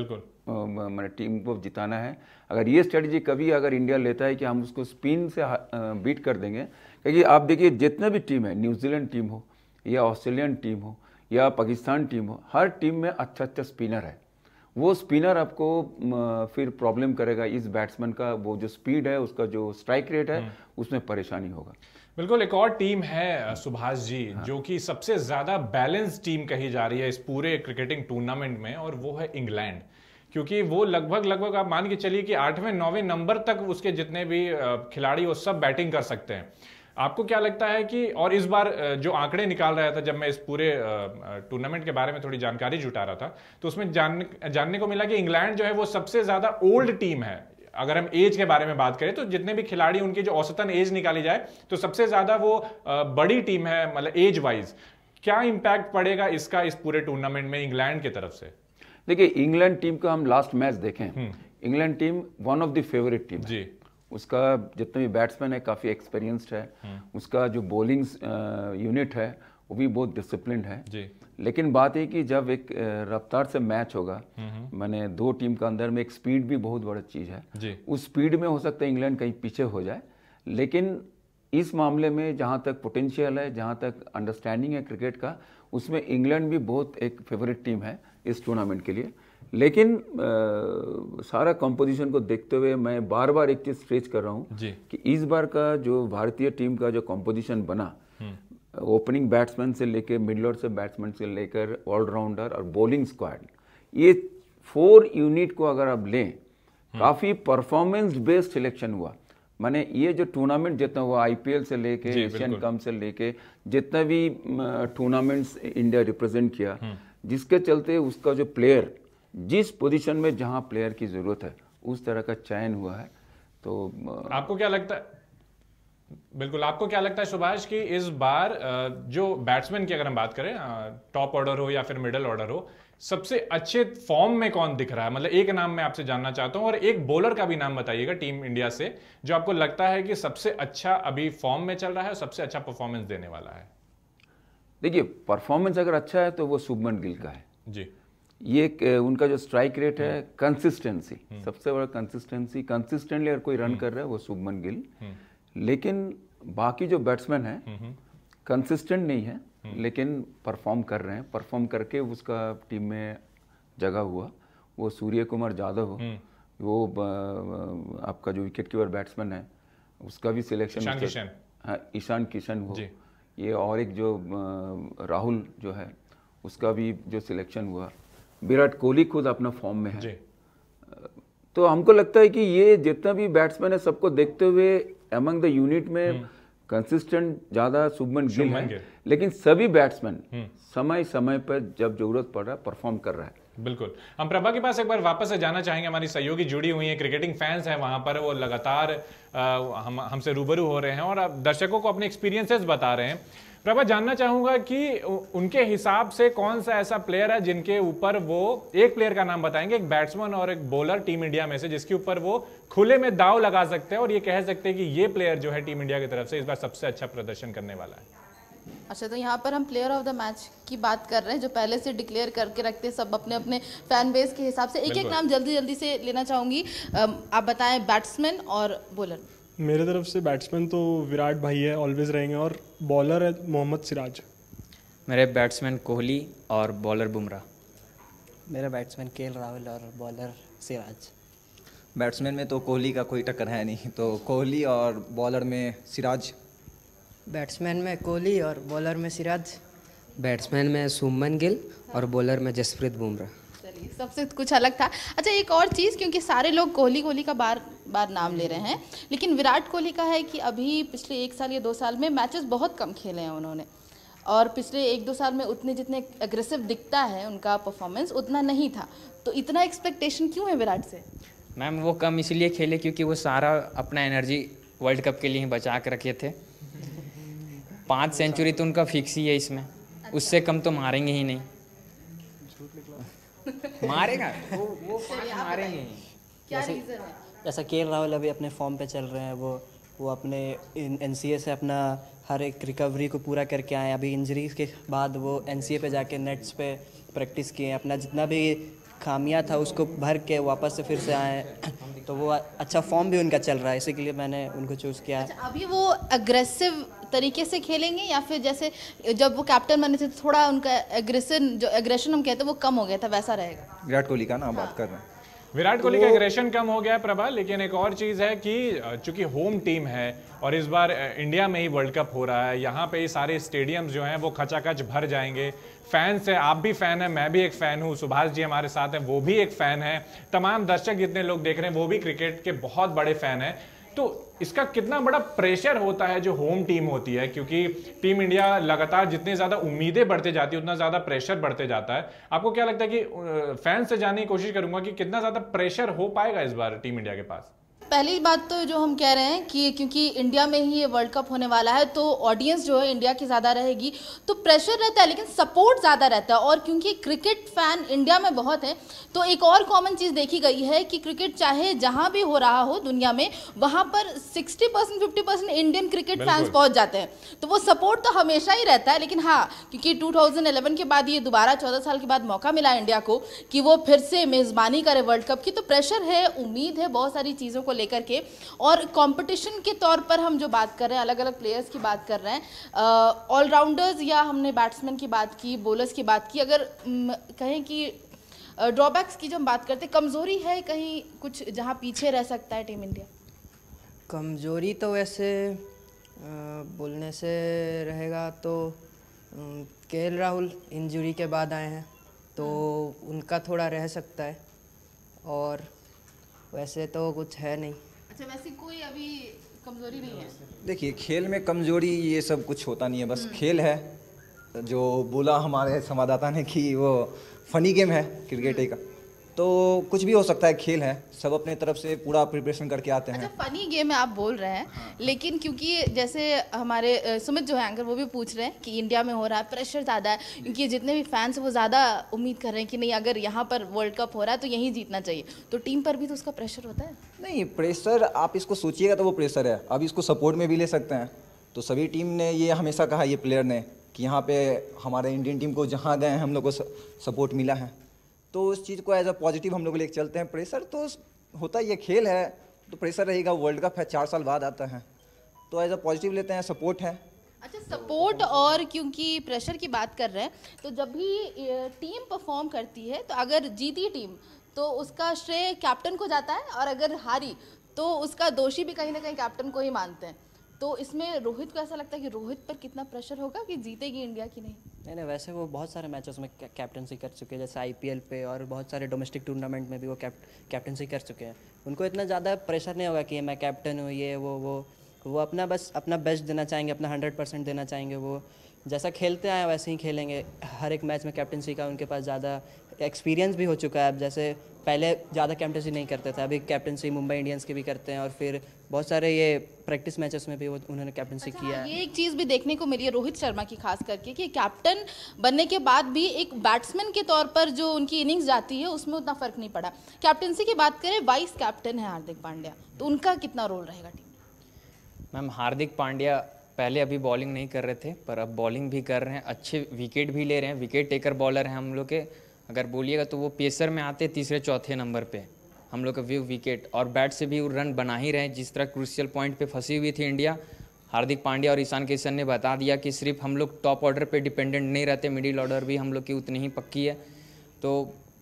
Speaker 3: मैंने टीम को जिताना है अगर ये स्ट्रेटजी कभी अगर इंडिया लेता है कि हम उसको स्पिन से बीट कर देंगे क्योंकि आप देखिए जितना भी टीम है न्यूजीलैंड टीम हो या ऑस्ट्रेलियन टीम हो या पाकिस्तान टीम हो हर टीम में अच्छा अच्छा स्पिनर है वो स्पिनर आपको फिर प्रॉब्लम करेगा इस बैट्समैन का वो जो स्पीड है उसका जो स्ट्राइक रेट है हम्म। उसमें परेशानी होगा
Speaker 1: बिल्कुल एक और टीम है सुभाष जी हाँ। जो कि सबसे ज्यादा बैलेंस टीम कही जा रही है इस पूरे क्रिकेटिंग टूर्नामेंट में और वो है इंग्लैंड क्योंकि वो लगभग लगभग आप मान के चलिए कि आठवें नौवें नंबर तक उसके जितने भी खिलाड़ी वो सब बैटिंग कर सकते हैं आपको क्या लगता है कि और इस बार जो आंकड़े निकाल रहा था जब मैं इस पूरे टूर्नामेंट के बारे में थोड़ी जानकारी जुटा रहा था तो उसमें जान, जानने को मिला कि इंग्लैंड जो है वो सबसे ज्यादा ओल्ड टीम है अगर हम एज के बारे में बात करें तो जितने भी खिलाड़ी उनकी जो औसतन एज निकाली जाए तो सबसे ज़्यादा वो बड़ी टीम है मतलब एज वाइज क्या इम्पैक्ट पड़ेगा इसका इस पूरे टूर्नामेंट में इंग्लैंड की तरफ से
Speaker 3: देखिए इंग्लैंड टीम का हम लास्ट मैच देखें hmm. England team one of the favourite team जी उसका जितने भी बैट्समैन है काफ़ी एक्सपीरियंस्ड है हम्म। उसका जो बॉलिंग यूनिट है वो भी बहुत डिसिप्लिन है जी लेकिन बात यह कि जब एक रफ्तार से मैच होगा मैंने दो टीम के अंदर में एक स्पीड भी बहुत बड़ा चीज़ है उस स्पीड में हो सकता है इंग्लैंड कहीं पीछे हो जाए लेकिन इस मामले में जहाँ तक पोटेंशियल है जहाँ तक अंडरस्टैंडिंग है क्रिकेट का उसमें इंग्लैंड भी बहुत एक फेवरेट टीम है इस टूर्नामेंट के लिए लेकिन आ, सारा कंपोजिशन को देखते हुए मैं बार बार एक चीज़ स्ट्रेच कर रहा हूँ कि इस बार का जो भारतीय टीम का जो कंपोजिशन बना हम्म। ओपनिंग बैट्समैन से लेकर मिडल से बैट्समैन से लेकर ऑलराउंडर और बॉलिंग स्क्वाड ये फोर यूनिट को अगर आप लें काफ़ी परफॉर्मेंस बेस्ड सिलेक्शन हुआ माने ये जो टूर्नामेंट जितना हुआ आईपीएल से लेके एशियन कप से लेके जितना भी टूर्नामेंट्स इंडिया रिप्रेजेंट किया हम्म। जिसके चलते उसका जो प्लेयर जिस पोजीशन में जहां प्लेयर की ज़रूरत है उस तरह का चयन हुआ है तो
Speaker 1: आपको क्या लगता है बिल्कुल आपको क्या लगता है सुभाष कि इस बार जो बैट्समैन की अगर हम बात करें टॉप ऑर्डर हो या फिर मिडिल ऑर्डर हो सबसे अच्छे फॉर्म में कौन दिख रहा है मतलब एक नाम मैं आपसे जानना चाहता हूं और एक बॉलर का भी नाम बताइएगा टीम इंडिया से जो आपको लगता है कि सबसे अच्छा अभी फॉर्म में चल रहा है और सबसे अच्छा परफॉर्मेंस देने वाला है
Speaker 3: देखिए परफॉर्मेंस अगर अच्छा है तो वो शुभमन गिल का है जी ये उनका जो स्ट्राइक रेट है कंसिस्टेंसी हम्म। हम्म। सबसे बड़ा कंसिस्टेंसी कंसिस्टेंटली अगर कोई रन हम्म। कर रहा है वो शुभमन गिल लेकिन बाकी जो बैट्समैन हैं कंसिस्टेंट हम्म, हम्म। नहीं है हम्म। लेकिन परफॉर्म कर रहे हैं परफॉर्म करके उसका टीम में जगह हुआ वो सूर्य कुमार यादव हो वो आपका जो विकेट कीपर बैट्समैन है उसका भी सिलेक्शन हाँ ईशान किशन हो ये और एक जो राहुल जो है उसका भी जो सिलेक्शन हुआ विराट कोहली खुद अपना फॉर्म में है तो हमको लगता है कि ये जितना भी बैट्समैन है सबको देखते हुए अमंग द यूनिट में कंसिस्टेंट हम्म। ज़्यादा शुभमन गिल है लेकिन सभी बैट्समैन हम्म। समय समय पर जब जरूरत पड़ रहा है परफॉर्म कर रहा है
Speaker 1: बिल्कुल हम प्रभा के पास एक बार वापस से जाना चाहेंगे हमारी सहयोगी जुड़ी हुई है क्रिकेटिंग फैंस हैं वहां पर वो लगातार आ, हम हमसे रूबरू हो रहे हैं और दर्शकों को अपने एक्सपीरियंसेस बता रहे हैं प्रभा जानना चाहूंगा कि उनके हिसाब से कौन सा ऐसा प्लेयर है जिनके ऊपर वो एक प्लेयर का नाम बताएंगे एक बैट्समैन और एक बॉलर टीम इंडिया में से जिसके ऊपर वो खुले में दाव लगा सकते हैं और ये कह सकते हैं कि ये प्लेयर जो है टीम इंडिया की तरफ से इस बार सबसे अच्छा प्रदर्शन करने वाला है
Speaker 4: अच्छा तो यहाँ पर हम प्लेयर ऑफ द मैच की बात कर रहे हैं जो पहले से डिक्लेयर करके रखते हैं सब अपने अपने फैन बेस के हिसाब से एक एक नाम जल्दी जल्दी से लेना चाहूंगी आप बताएं बैट्समैन और बॉलर
Speaker 5: मेरे तरफ से बैट्समैन तो विराट भाई है ऑलवेज रहेंगे और बॉलर है मोहम्मद सिराज
Speaker 6: मेरे बैट्समैन
Speaker 8: कोहली और बॉलर बुमराह
Speaker 7: मेरा बैट्समैन के राहुल और बॉलर सिराज
Speaker 8: बैट्समैन में तो कोहली का कोई टक्कर है नहीं तो कोहली और बॉलर में सिराज
Speaker 6: बैट्समैन में कोहली और बॉलर में सिराज बैट्समैन में सुमन गिल और बॉलर में जसप्रीत बुमराह
Speaker 4: सबसे कुछ अलग था अच्छा एक और चीज़ क्योंकि सारे लोग कोहली कोहली का बार बार नाम ले रहे हैं लेकिन विराट कोहली का है कि अभी पिछले एक साल या दो साल में मैचेस बहुत कम खेले हैं उन्होंने और पिछले एक दो साल में उतने जितने एग्रेसिव दिखता है उनका परफॉर्मेंस उतना नहीं था तो इतना एक्सपेक्टेशन क्यों है विराट से
Speaker 6: मैम वो कम इसलिए खेले क्योंकि वो सारा अपना एनर्जी वर्ल्ड कप के लिए ही बचा कर रखे थे पाँच सेंचुरी तो उनका फिक्स ही है इसमें अच्छा। उससे कम तो
Speaker 7: मारेंगे ही नहीं
Speaker 6: मारेगा
Speaker 4: वो वो
Speaker 2: जैसे
Speaker 7: जैसा के राहुल अभी अपने फॉर्म पे चल रहे हैं वो वो अपने एन सी ए से अपना हर एक रिकवरी को पूरा करके आए अभी इंजरीज के बाद वो एन सी ए पे जाके नेट्स पे प्रैक्टिस किए अपना जितना भी खामियाँ था उसको भर के वापस से फिर से आए तो वो अच्छा फॉर्म भी उनका चल रहा है इसी के लिए मैंने उनको चूज़ किया अच्छा,
Speaker 4: अभी वो अग्रेसिव तरीके से खेलेंगे या फिर जैसे जब वो कैप्टन बने थे थोड़ा उनका एग्रेसिव जो एग्रेशन हम कहते हैं वो कम हो गया था वैसा रहेगा
Speaker 8: विराट कोहली का ना हाँ। बात कर रहे हैं
Speaker 1: विराट कोहली तो का एग्रेशन कम हो गया है प्रभा लेकिन एक और चीज है कि चूंकि होम टीम है और इस बार इंडिया में ही वर्ल्ड कप हो रहा है यहाँ पे सारे स्टेडियम जो हैं वो खचाखच भर जाएंगे फैंस है आप भी फैन है मैं भी एक फैन हूँ सुभाष जी हमारे साथ हैं वो भी एक फैन है तमाम दर्शक जितने लोग देख रहे हैं वो भी क्रिकेट के बहुत बड़े फैन हैं तो इसका कितना बड़ा प्रेशर होता है जो होम टीम होती है क्योंकि टीम इंडिया लगातार जितनी ज़्यादा उम्मीदें बढ़ते जाती है उतना ज़्यादा प्रेशर बढ़ते जाता है आपको क्या लगता है कि फैंस से जानने की कोशिश करूंगा कि कितना ज़्यादा प्रेशर हो पाएगा इस बार टीम इंडिया के पास
Speaker 4: पहली बात तो जो हम कह रहे हैं कि क्योंकि इंडिया में ही ये वर्ल्ड कप होने वाला है तो ऑडियंस जो है इंडिया की ज़्यादा रहेगी तो प्रेशर रहता है लेकिन सपोर्ट ज़्यादा रहता है और क्योंकि क्रिकेट फैन इंडिया में बहुत है तो एक और कॉमन चीज़ देखी गई है कि क्रिकेट चाहे जहाँ भी हो रहा हो दुनिया में वहाँ पर sixty percent fifty percent Indian cricket fans पहुँच जाते हैं तो वो सपोर्ट तो हमेशा ही रहता है लेकिन हाँ क्योंकि टू के बाद ये दोबारा चौदह साल के बाद मौका मिला इंडिया को कि वो फिर से मेज़बानी करे वर्ल्ड कप की तो प्रेशर है उम्मीद है बहुत सारी चीज़ों को को लेकर के और कंपटीशन के तौर पर हम जो बात कर रहे हैं अलग अलग प्लेयर्स की बात कर रहे हैं ऑलराउंडर्स या हमने बैट्समैन की बात की बॉलर्स की बात की अगर कहें कि ड्रॉबैक्स की जो हम बात करते कमज़ोरी है कहीं कुछ जहाँ पीछे रह सकता है टीम इंडिया
Speaker 6: कमज़ोरी तो वैसे बोलने से रहेगा तो के राहुल इंजरी के बाद आए हैं तो हाँ। उनका थोड़ा रह सकता है और वैसे तो कुछ है नहीं
Speaker 4: अच्छा वैसे कोई अभी कमजोरी नहीं है
Speaker 8: देखिए खेल में कमजोरी ये सब कुछ होता नहीं है बस हम्म। खेल है जो बोला हमारे संवाददाता ने कि वो फनी गेम है क्रिकेट का तो कुछ भी हो सकता है खेल है सब अपने तरफ से पूरा प्रिपरेशन करके आते हैं अच्छा
Speaker 4: फनी गेम है आप बोल रहे हैं हाँ।, हाँ। लेकिन क्योंकि जैसे हमारे सुमित जो है एंकर वो भी पूछ रहे हैं कि इंडिया में हो रहा है प्रेशर ज़्यादा है क्योंकि जितने भी फैंस वो ज़्यादा उम्मीद कर रहे हैं कि नहीं अगर यहाँ पर वर्ल्ड कप हो रहा है तो यहीं जीतना चाहिए तो टीम पर भी तो उसका प्रेशर होता है
Speaker 8: नहीं प्रेशर आप इसको सोचिएगा तो वो प्रेशर है अब इसको सपोर्ट में भी ले सकते हैं तो सभी टीम ने ये हमेशा कहा ये प्लेयर ने कि यहाँ पे हमारे इंडियन टीम को जहाँ गए हम लोग को सपोर्ट मिला है तो उस चीज़ को एज अ पॉजिटिव हम लोग लेके चलते हैं प्रेशर तो होता ये खेल है तो प्रेशर रहेगा वर्ल्ड कप है चार साल बाद आता है तो एज अ पॉजिटिव लेते हैं सपोर्ट है
Speaker 4: अच्छा सपोर्ट और क्योंकि प्रेशर की बात कर रहे हैं तो जब भी टीम परफॉर्म करती है तो अगर जीती टीम तो उसका श्रेय कैप्टन को जाता है और अगर हारी तो उसका दोषी भी कहीं ना कहीं कैप्टन को ही मानते हैं तो इसमें रोहित को ऐसा लगता है कि रोहित पर कितना प्रेशर होगा कि जीतेगी इंडिया की नहीं
Speaker 7: नहीं नहीं वैसे वो बहुत सारे मैचेस में कैप्टनसी कर चुके हैं जैसे आईपीएल पे और बहुत सारे डोमेस्टिक टूर्नामेंट में भी वो कैप्टनसी कर चुके हैं उनको इतना ज़्यादा प्रेशर नहीं होगा कि मैं कैप्टन हूँ ये वो वो वो अपना बस अपना बेस्ट देना चाहेंगे अपना हंड्रेड परसेंट देना चाहेंगे वो जैसा खेलते आए वैसे ही खेलेंगे हर एक मैच में कैप्टनसी का उनके पास ज़्यादा एक्सपीरियंस भी हो चुका है अब जैसे पहले ज़्यादा कैप्टनसी नहीं करते थे अभी कैप्टनसी मुंबई इंडियंस की भी करते हैं और फिर बहुत सारे ये प्रैक्टिस मैचेस में भी वो उन्होंने कैप्टनसी अच्छा, किया है ये
Speaker 4: एक चीज़ भी देखने को मिली है रोहित शर्मा की खास करके कि कैप्टन बनने के बाद भी एक बैट्समैन के तौर पर जो उनकी इनिंग्स जाती है उसमें उतना फ़र्क नहीं पड़ा कैप्टनसी की बात करें वाइस कैप्टन है हार्दिक पांड्या तो उनका कितना रोल रहेगा टीम
Speaker 6: मैम हार्दिक पांड्या पहले अभी बॉलिंग नहीं कर रहे थे पर अब बॉलिंग भी कर रहे हैं अच्छे विकेट भी ले रहे हैं विकेट टेकर बॉलर हैं हम लोग के अगर बोलिएगा तो वो पेसर में आते तीसरे चौथे नंबर पे हम लोग का व्यू विकेट और बैट से भी वो रन बना ही रहे जिस तरह क्रूशियल पॉइंट पे फंसी हुई थी इंडिया हार्दिक पांड्या और ईशान किशन ने बता दिया कि सिर्फ हम लोग टॉप ऑर्डर पे डिपेंडेंट नहीं रहते मिडिल ऑर्डर भी हम लोग की उतनी ही पक्की है तो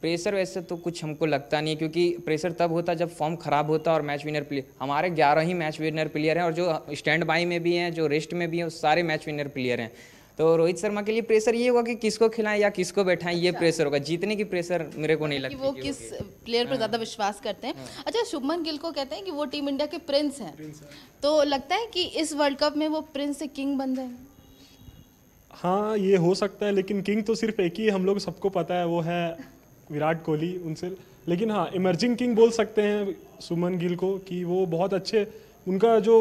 Speaker 6: प्रेशर वैसे तो कुछ हमको लगता नहीं है क्योंकि प्रेशर तब होता जब फॉर्म खराब होता और मैच विनर प्लेयर हमारे ग्यारह ही मैच विनर प्लेयर हैं और जो स्टैंड बाई में भी हैं जो रेस्ट में भी हैं वो सारे मैच विनर प्लेयर हैं तो रोहित शर्मा के लिए प्रेशर ये होगा कि किसको खिलाएं या किसको बैठाएं ये प्रेशर अच्छा। होगा जीतने की प्रेशर मेरे को नहीं लगता कि वो कि किस
Speaker 4: प्लेयर पर हाँ। ज़्यादा विश्वास करते हैं हाँ। अच्छा शुभमन गिल को कहते हैं कि वो टीम इंडिया के प्रिंस हैं है। तो लगता है कि इस वर्ल्ड कप में वो प्रिंस से किंग बन जाए
Speaker 5: हाँ ये हो सकता है लेकिन किंग तो सिर्फ एक ही हम लोग सबको पता है वो है विराट कोहली उनसे लेकिन हाँ इमर्जिंग किंग बोल सकते हैं सुमन गिल को कि वो बहुत अच्छे उनका जो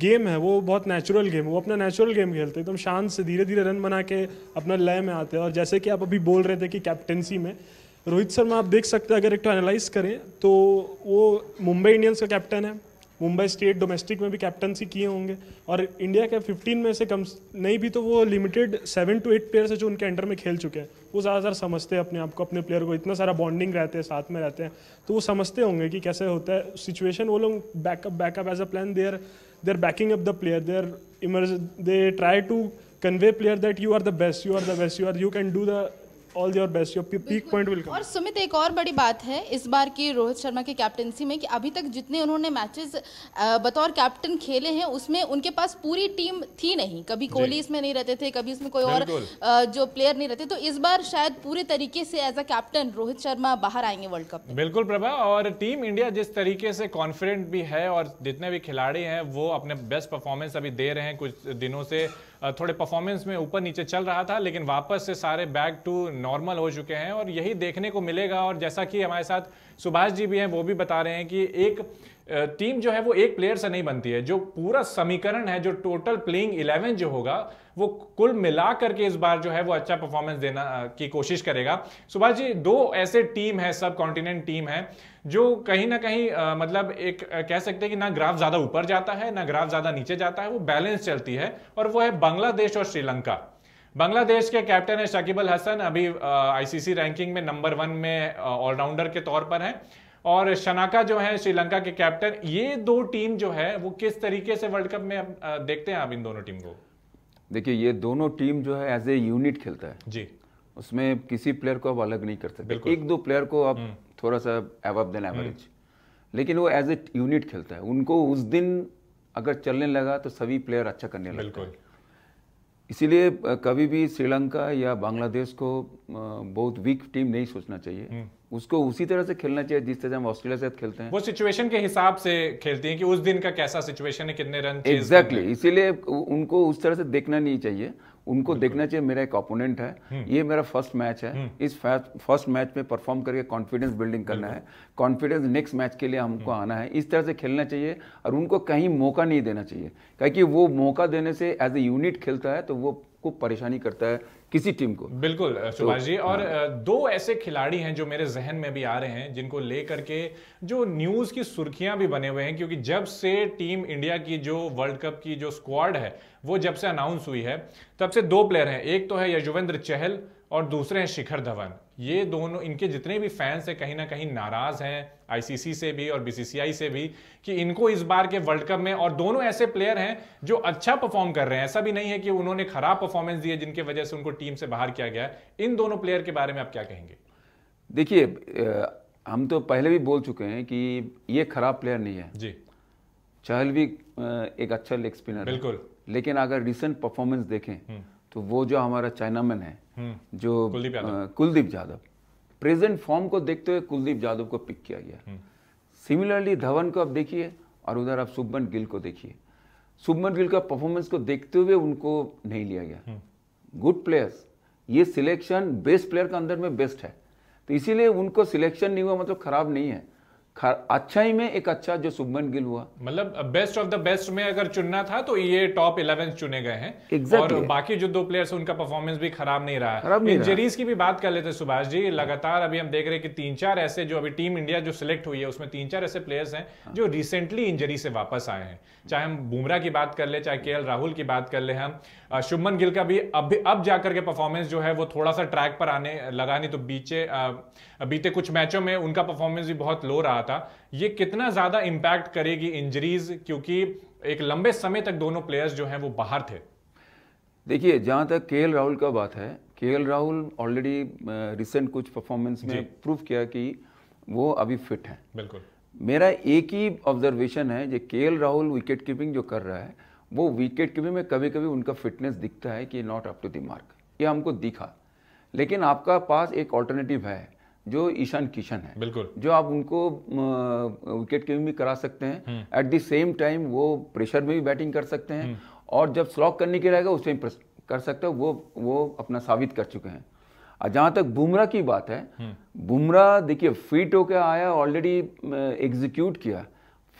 Speaker 5: गेम है वो बहुत नेचुरल गेम है वो अपना नेचुरल गेम खेलते एकदम तो शांत से धीरे धीरे रन बना के अपना लय में आते हैं और जैसे कि आप अभी बोल रहे थे कि कैप्टनसी में रोहित शर्मा आप देख सकते हैं अगर एक तो एनालाइज करें तो वो मुंबई इंडियंस का कैप्टन है मुंबई स्टेट डोमेस्टिक में भी कैप्टनसी किए होंगे और इंडिया के 15 में से कम नहीं भी तो वो limited seven to eight players है जो उनके अंडर में खेल चुके हैं वो ज़्यादातर समझते हैं अपने आप को अपने प्लेयर को इतना सारा बॉन्डिंग रहते हैं साथ में रहते हैं तो वो समझते होंगे कि कैसे होता है सिचुएशन वो लोग backup backup as a plan they are they are backing up the player they are इमर they try to convey player that you are the best you are the best you are you can do the all your best your peak point will come
Speaker 4: और सुमित एक और बड़ी बात है इस बार की रोहित शर्मा की कैप्टनसी में कि अभी तक जितने उन्होंने मैचेस बतौर कैप्टन खेले हैं उसमें उनके पास पूरी टीम थी नहीं कभी कोहली इसमें नहीं रहते थे कभी इसमें कोई और जो प्लेयर नहीं रहते तो इस बार शायद पूरे तरीके से as a captain Rohit Sharma बाहर आएंगे वर्ल्ड कप
Speaker 1: बिल्कुल प्रभा और टीम इंडिया जिस तरीके से कॉन्फिडेंट भी है और जितने भी खिलाड़ी हैं वो अपने बेस्ट परफॉर्मेंस अभी दे रहे हैं कुछ दिनों से थोड़े परफॉर्मेंस में ऊपर नीचे चल रहा था लेकिन वापस से सारे बैक टू नॉर्मल हो चुके हैं और यही देखने को मिलेगा और जैसा कि हमारे साथ सुभाष जी भी हैं वो भी बता रहे हैं कि एक टीम जो है वो एक प्लेयर से नहीं बनती है जो पूरा समीकरण है जो टोटल प्लेइंग इलेवन जो होगा वो कुल मिला करके इस बार जो है वो अच्छा परफॉर्मेंस देना की कोशिश करेगा सुभाष जी दो ऐसे टीम है सब कॉन्टिनेंट टीम है जो कहीं ना कहीं आ, मतलब एक कह सकते हैं कि ना ग्राफ ज्यादा ऊपर जाता है ना ग्राफ ज्यादा नीचे जाता है वो बैलेंस चलती है और वो है बांग्लादेश और श्रीलंका बांग्लादेश के कैप्टन है शकीब अल हसन अभी आईसीसी रैंकिंग में नंबर वन में ऑलराउंडर के तौर पर हैं और शनाका जो है श्रीलंका के कैप्टन ये दो टीम जो है वो किस तरीके से वर्ल्ड कप में देखते हैं आप इन दोनों टीम को
Speaker 3: देखिए ये दोनों टीम जो है एज ए यूनिट खेलता है जी उसमें किसी प्लेयर को आप अलग नहीं कर सकते एक दो प्लेयर को आप थोड़ा सा एवब देन एवरेज लेकिन वो एज ए यूनिट खेलता है उनको उस दिन अगर चलने लगा तो सभी प्लेयर अच्छा करने लगे इसीलिए कभी भी श्रीलंका या बांग्लादेश को बहुत वीक टीम नहीं सोचना चाहिए हम्म। उसको उसी तरह से खेलना चाहिए जिस तरह से हम ऑस्ट्रेलिया से खेलते हैं वो
Speaker 1: सिचुएशन के हिसाब से खेलती है कि उस दिन का कैसा सिचुएशन है कितने रन एग्जैक्टली
Speaker 3: exactly. इसीलिए उनको उस तरह से देखना नहीं चाहिए उनको देखना चाहिए मेरा एक ओपोनेंट है हम्म। ये मेरा फर्स्ट मैच है हम्म। इस फर्स्ट मैच में परफॉर्म करके कॉन्फिडेंस बिल्डिंग करना है कॉन्फिडेंस नेक्स्ट मैच के लिए हमको हम्म। आना है इस तरह से खेलना चाहिए और उनको कहीं मौका नहीं देना चाहिए क्योंकि वो मौका देने से एज ए यूनिट खेलता है तो वो को परेशानी करता है किसी टीम को
Speaker 1: बिल्कुल तो सुभाष जी और हाँ। दो ऐसे खिलाड़ी हैं जो मेरे जहन में भी आ रहे हैं जिनको लेकर के जो न्यूज की सुर्खियां भी बने हुए हैं क्योंकि जब से टीम इंडिया की जो वर्ल्ड कप की जो स्क्वाड है वो जब से अनाउंस हुई है तब से दो प्लेयर हैं एक तो है यजुवेंद्र चहल और दूसरे हैं शिखर धवन ये दोनों इनके जितने भी फैंस हैं कहीं ना कहीं नाराज हैं आईसीसी से भी और बीसीसीआई से भी कि इनको इस बार के वर्ल्ड कप में और दोनों ऐसे प्लेयर हैं जो अच्छा परफॉर्म कर रहे हैं ऐसा भी नहीं है कि उन्होंने खराब परफॉर्मेंस दी है जिनके वजह से उनको टीम से बाहर किया गया इन दोनों प्लेयर के बारे में आप क्या कहेंगे
Speaker 3: देखिए हम तो पहले भी बोल चुके हैं कि ये खराब प्लेयर नहीं है जी चहल भी एक अच्छा लेग स्पिनर बिल्कुल लेकिन अगर रिसेंट परफॉर्मेंस देखें हम्म। तो वो जो हमारा चाइनामैन है हम्म। जो कुलदीप यादव कुलदीप यादव प्रेजेंट फॉर्म को देखते हुए कुलदीप यादव को पिक किया गया हम्म। सिमिलरली धवन को आप देखिए और उधर आप सुबमन गिल को देखिए सुबमन गिल का परफॉर्मेंस को देखते हुए उनको नहीं लिया गया गुड हम्म। प्लेयर्स ये सिलेक्शन बेस्ट प्लेयर के अंदर में बेस्ट है तो इसीलिए उनको सिलेक्शन नहीं हुआ मतलब खराब नहीं है अच्छाई में एक अच्छा जो शुभमन गिल हुआ
Speaker 1: मतलब बेस्ट ऑफ द बेस्ट में अगर चुनना था तो ये टॉप इलेवन चुने गए हैं exactly. और बाकी जो दो प्लेयर्स से उनका परफॉर्मेंस भी खराब नहीं रहा खराब इंजरीज की भी बात कर लेते सुभाष जी लगातार अभी हम देख रहे हैं कि तीन चार ऐसे जो अभी टीम इंडिया जो सिलेक्ट हुई है उसमें तीन चार ऐसे प्लेयर्स हैं हाँ। जो रिसेंटली इंजरी से वापस आए हैं चाहे हम बुमराह की बात कर ले चाहे के राहुल की बात कर ले हम शुभमन गिल का भी अब अब जाकर के परफॉर्मेंस जो है वो थोड़ा सा ट्रैक पर आने लगा नहीं तो बीचे बीते तो कुछ मैचों में उनका परफॉर्मेंस भी बहुत लो रहा था ये कितना ज़्यादा इम्पैक्ट करेगी इंजरीज क्योंकि एक लंबे समय तक दोनों प्लेयर्स जो हैं वो बाहर थे
Speaker 3: देखिए जहां तक के राहुल का बात है के राहुल ऑलरेडी रिसेंट कुछ परफॉर्मेंस में प्रूव किया कि वो अभी फिट हैं बिल्कुल मेरा एक ही ऑब्जर्वेशन है जो के राहुल विकेट कीपिंग जो कर रहा है वो विकेट कीपिंग में कभी कभी उनका फिटनेस दिखता है कि not up to the mark ये हमको दिखा लेकिन आपका पास एक ऑल्टरनेटिव है जो ईशान किशन है बिल्कुल जो आप उनको विकेट कीपिंग भी करा सकते हैं एट द सेम टाइम वो प्रेशर में भी बैटिंग कर सकते हैं हम्म। और जब स्लॉक करने के रहेगा उसमें कर सकते हैं वो वो अपना साबित कर चुके हैं और जहाँ तक बुमराह की बात है हम्म। बुमराह देखिए फिट होकर आया ऑलरेडी एग्जीक्यूट किया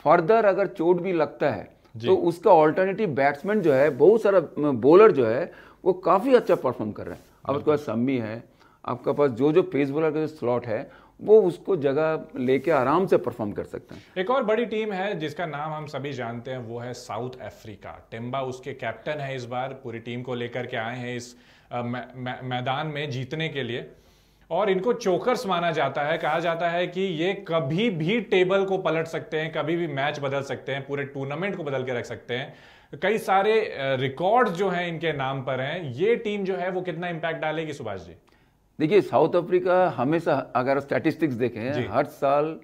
Speaker 3: फर्दर अगर चोट भी लगता है तो उसका ऑल्टरनेटिव बैट्समैन जो है बहुत सारा बॉलर जो है वो काफ़ी अच्छा परफॉर्म कर रहे हैं अब उसके बाद सम्मी है आपका पास जो जो पेस बॉलर का जो स्लॉट है वो उसको जगह लेके आराम से परफॉर्म कर सकते हैं
Speaker 1: एक और बड़ी टीम है जिसका नाम हम सभी जानते हैं वो है साउथ अफ्रीका टेम्बा उसके कैप्टन है इस बार पूरी टीम को लेकर के आए हैं इस मैदान में जीतने के लिए और इनको चोकर्स माना जाता है कहा जाता है कि ये कभी भी टेबल को पलट सकते हैं कभी भी मैच बदल सकते हैं पूरे टूर्नामेंट को बदल के रख सकते हैं कई सारे रिकॉर्ड जो हैं इनके नाम पर हैं ये टीम जो है वो कितना इम्पैक्ट डालेगी सुभाष जी
Speaker 3: देखिए साउथ अफ्रीका हमेशा अगर स्टैटिस्टिक्स देखें हर साल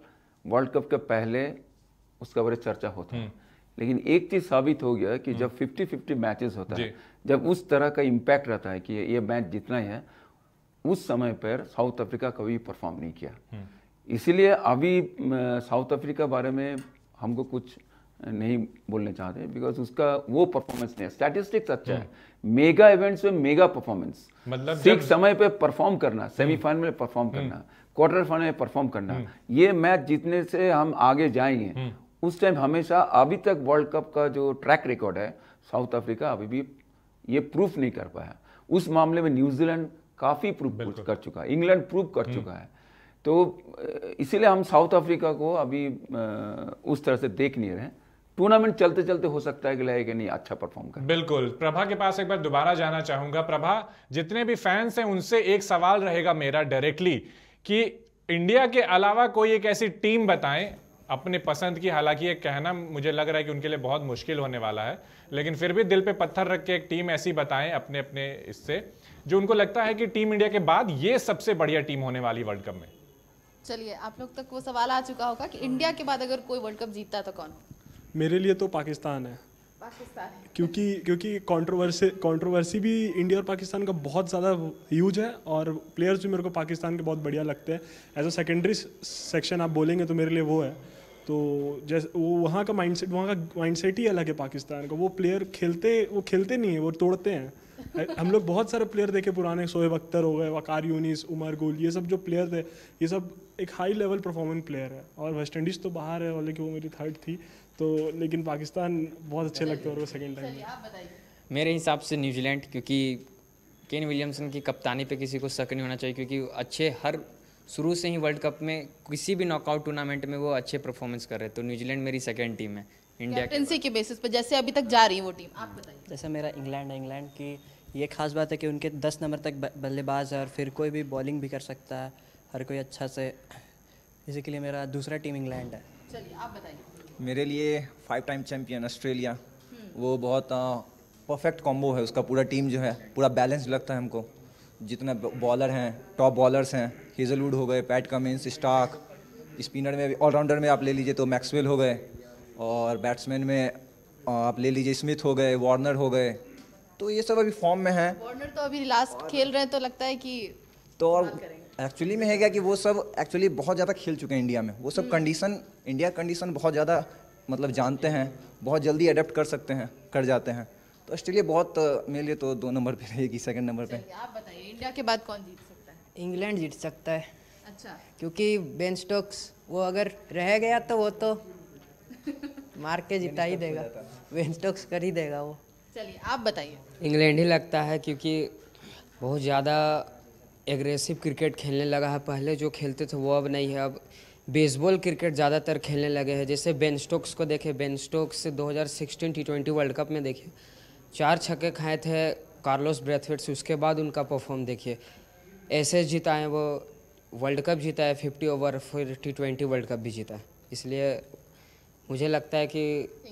Speaker 3: वर्ल्ड कप के पहले उसका बड़े चर्चा होता है हम्म। लेकिन एक चीज साबित हो गया कि हम्म। जब 50-50 मैचेस होता है जब उस तरह का इम्पैक्ट रहता है कि ये मैच जितना ही है उस समय पर साउथ अफ्रीका कभी परफॉर्म नहीं किया हम्म। इसीलिए अभी साउथ अफ्रीका बारे में हमको कुछ नहीं बोलने चाहते बिकॉज उसका वो परफॉर्मेंस नहीं है स्टैटिस्टिक्स अच्छा है मेगा हम्म। इवेंट्स में मेगा परफॉर्मेंस मतलब ठीक समय पे परफॉर्म करना सेमीफाइनल हम्म। में परफॉर्म हम्म। करना क्वार्टर फाइनल में परफॉर्म करना ये मैच जीतने से हम आगे जाएंगे उस टाइम हमेशा अभी तक वर्ल्ड कप का जो ट्रैक रिकॉर्ड है साउथ अफ्रीका अभी भी ये प्रूफ नहीं कर पाया उस मामले में न्यूजीलैंड काफ़ी प्रूफ कर चुका है इंग्लैंड प्रूफ कर चुका है तो इसीलिए हम साउथ अफ्रीका को अभी उस तरह से देख नहीं रहे हैं टूर्नामेंट चलते चलते हो सकता है कि लगे कि नहीं अच्छा परफॉर्म
Speaker 1: कर बिल्कुल प्रभा के पास एक बार दोबारा जाना चाहूंगा प्रभा जितने भी फैंस हैं उनसे एक सवाल रहेगा मेरा डायरेक्टली कि इंडिया के अलावा कोई एक ऐसी टीम बताएं अपने पसंद की हालांकि ये कहना मुझे लग रहा है कि उनके लिए बहुत मुश्किल होने वाला है लेकिन फिर भी दिल पे पत्थर रख के एक टीम ऐसी बताएं अपने अपने इससे जो उनको लगता है कि टीम इंडिया के बाद ये सबसे बढ़िया टीम होने वाली वर्ल्ड कप में
Speaker 4: चलिए आप लोग तक वो सवाल आ चुका होगा कि इंडिया के बाद अगर कोई वर्ल्ड कप जीतता तो कौन
Speaker 5: मेरे लिए तो पाकिस्तान है पाकिस्तान क्योंकि क्योंकि कंट्रोवर्सी कंट्रोवर्सी भी इंडिया और पाकिस्तान का बहुत ज़्यादा ह्यूज है और प्लेयर्स भी मेरे को पाकिस्तान के बहुत बढ़िया लगते हैं एज अ सेकेंडरी सेक्शन आप बोलेंगे तो मेरे लिए वो है तो जैसे वो वहाँ का माइंडसेट वहाँ का माइंडसेट ही अलग है पाकिस्तान का वो प्लेयर खेलते वो खेलते नहीं है वो तोड़ते हैं हम लोग बहुत सारे प्लेयर देखे पुराने शोएब अख्तर हो गए वकार यूनिस उमर गुल ये सब जो प्लेयर थे ये सब एक हाई लेवल परफॉर्मेंस प्लेयर है और वेस्ट इंडीज़ तो बाहर है वाले कि वो मेरी थर्ड थी तो लेकिन पाकिस्तान बहुत अच्छे लगते और वो सेकेंड टाइम
Speaker 6: मेरे हिसाब से न्यूजीलैंड क्योंकि केन विलियमसन की कप्तानी पे किसी को शक नहीं होना चाहिए क्योंकि अच्छे हर शुरू से ही वर्ल्ड कप में किसी भी नॉकआउट टूर्नामेंट में वो अच्छे
Speaker 7: परफॉर्मेंस कर रहे हैं तो न्यूजीलैंड मेरी सेकेंड टीम है इंडिया कैप्टनसी
Speaker 4: के बेसिस पर जैसे अभी तक जा रही है वो टीम आप
Speaker 7: बताइए जैसे मेरा इंग्लैंड है इंग्लैंड की ये खास बात है कि उनके दस नंबर तक बल्लेबाज है और फिर कोई भी बॉलिंग भी कर सकता है हर कोई अच्छा से इसी के लिए मेरा दूसरा टीम इंग्लैंड है
Speaker 4: चलिए आप बताइए
Speaker 8: मेरे लिए फाइव टाइम चैम्पियन ऑस्ट्रेलिया वो बहुत परफेक्ट कॉम्बो है उसका पूरा टीम जो है पूरा बैलेंस लगता है हमको जितना बॉलर हैं टॉप बॉलर्स हैं हेजलवुड हो गए पैट कमिंस स्टाक स्पिनर में ऑलराउंडर में आप ले लीजिए तो मैक्सवेल हो गए और बैट्समैन में आप ले लीजिए स्मिथ हो गए वार्नर हो गए तो ये सब अभी फॉर्म में हैं
Speaker 4: वार्नर तो अभी लास्ट खेल रहे हैं तो लगता है कि
Speaker 8: तो और एक्चुअली में है क्या कि वो सब एक्चुअली बहुत ज़्यादा खेल चुके हैं इंडिया में वो सब कंडीशन इंडिया कंडीशन बहुत ज़्यादा मतलब जानते हैं बहुत जल्दी अडेप्ट कर सकते हैं कर जाते हैं तो ऑस्ट्रेलिया बहुत मेरे लिए तो दो नंबर पे रहेगी सेकंड नंबर पे आप
Speaker 4: बताइए इंडिया के बाद कौन जीत सकता
Speaker 8: है इंग्लैंड जीत सकता है अच्छा क्योंकि बेन स्टोक्स वो अगर रह गया
Speaker 6: तो वो तो मार के जिता ही देगा बेन स्टोक्स कर ही देगा वो
Speaker 4: चलिए आप बताइए
Speaker 6: इंग्लैंड ही लगता है क्योंकि बहुत ज़्यादा एग्रेसिव क्रिकेट खेलने लगा है पहले जो खेलते थे वो अब नहीं है अब बेसबॉल क्रिकेट ज़्यादातर खेलने लगे हैं जैसे बेन स्टोक्स को देखें Ben Stokes 2016 T twenty world cup में देखिए चार छक्के खाए थे कार्लोस ब्रेथवेट से उसके बाद उनका परफॉर्म देखिए ऐसे जीता है वो वर्ल्ड कप जीता है फिफ्टी ओवर फिर टी ट्वेंटी वर्ल्ड कप भी जीता है इसलिए मुझे लगता है कि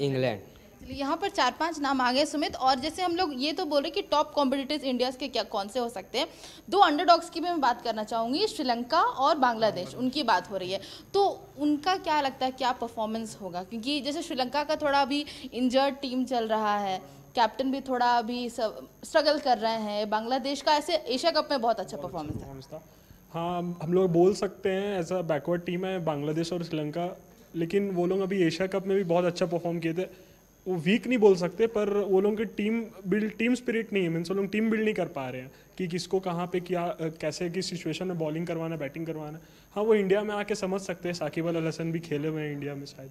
Speaker 6: इंग्लैंड
Speaker 4: चलिए यहाँ पर चार पांच नाम आ गए सुमित और जैसे हम लोग ये तो बोल रहे कि टॉप कॉम्पिटिटिव इंडिया के क्या कौन से हो सकते हैं दो अंडरडॉग्स की भी मैं बात करना चाहूँगी श्रीलंका और बांग्लादेश उनकी बात हो रही है तो उनका क्या लगता है क्या परफॉर्मेंस होगा क्योंकि जैसे श्रीलंका का थोड़ा अभी इंजर्ड टीम चल रहा है कैप्टन भी थोड़ा अभी स्ट्रगल कर रहे हैं बांग्लादेश का ऐसे एशिया कप में बहुत अच्छा परफॉर्मेंस
Speaker 5: अच्छा था हाँ हम लोग बोल सकते हैं ऐसा बैकवर्ड टीम है बांग्लादेश और श्रीलंका लेकिन वो लोग अभी एशिया कप में भी बहुत अच्छा परफॉर्म किए थे वो वीक नहीं बोल सकते पर वो लोग की टीम बिल्ड टीम स्पिरिट नहीं है मीन्स वो लोग टीम बिल्ड नहीं कर पा रहे हैं कि किसको कहाँ पे क्या कैसे किस सिचुएशन में बॉलिंग करवाना बैटिंग करवाना हाँ वो इंडिया में आके समझ सकते हैं साकिब अल हसन भी खेले हुए हैं इंडिया में शायद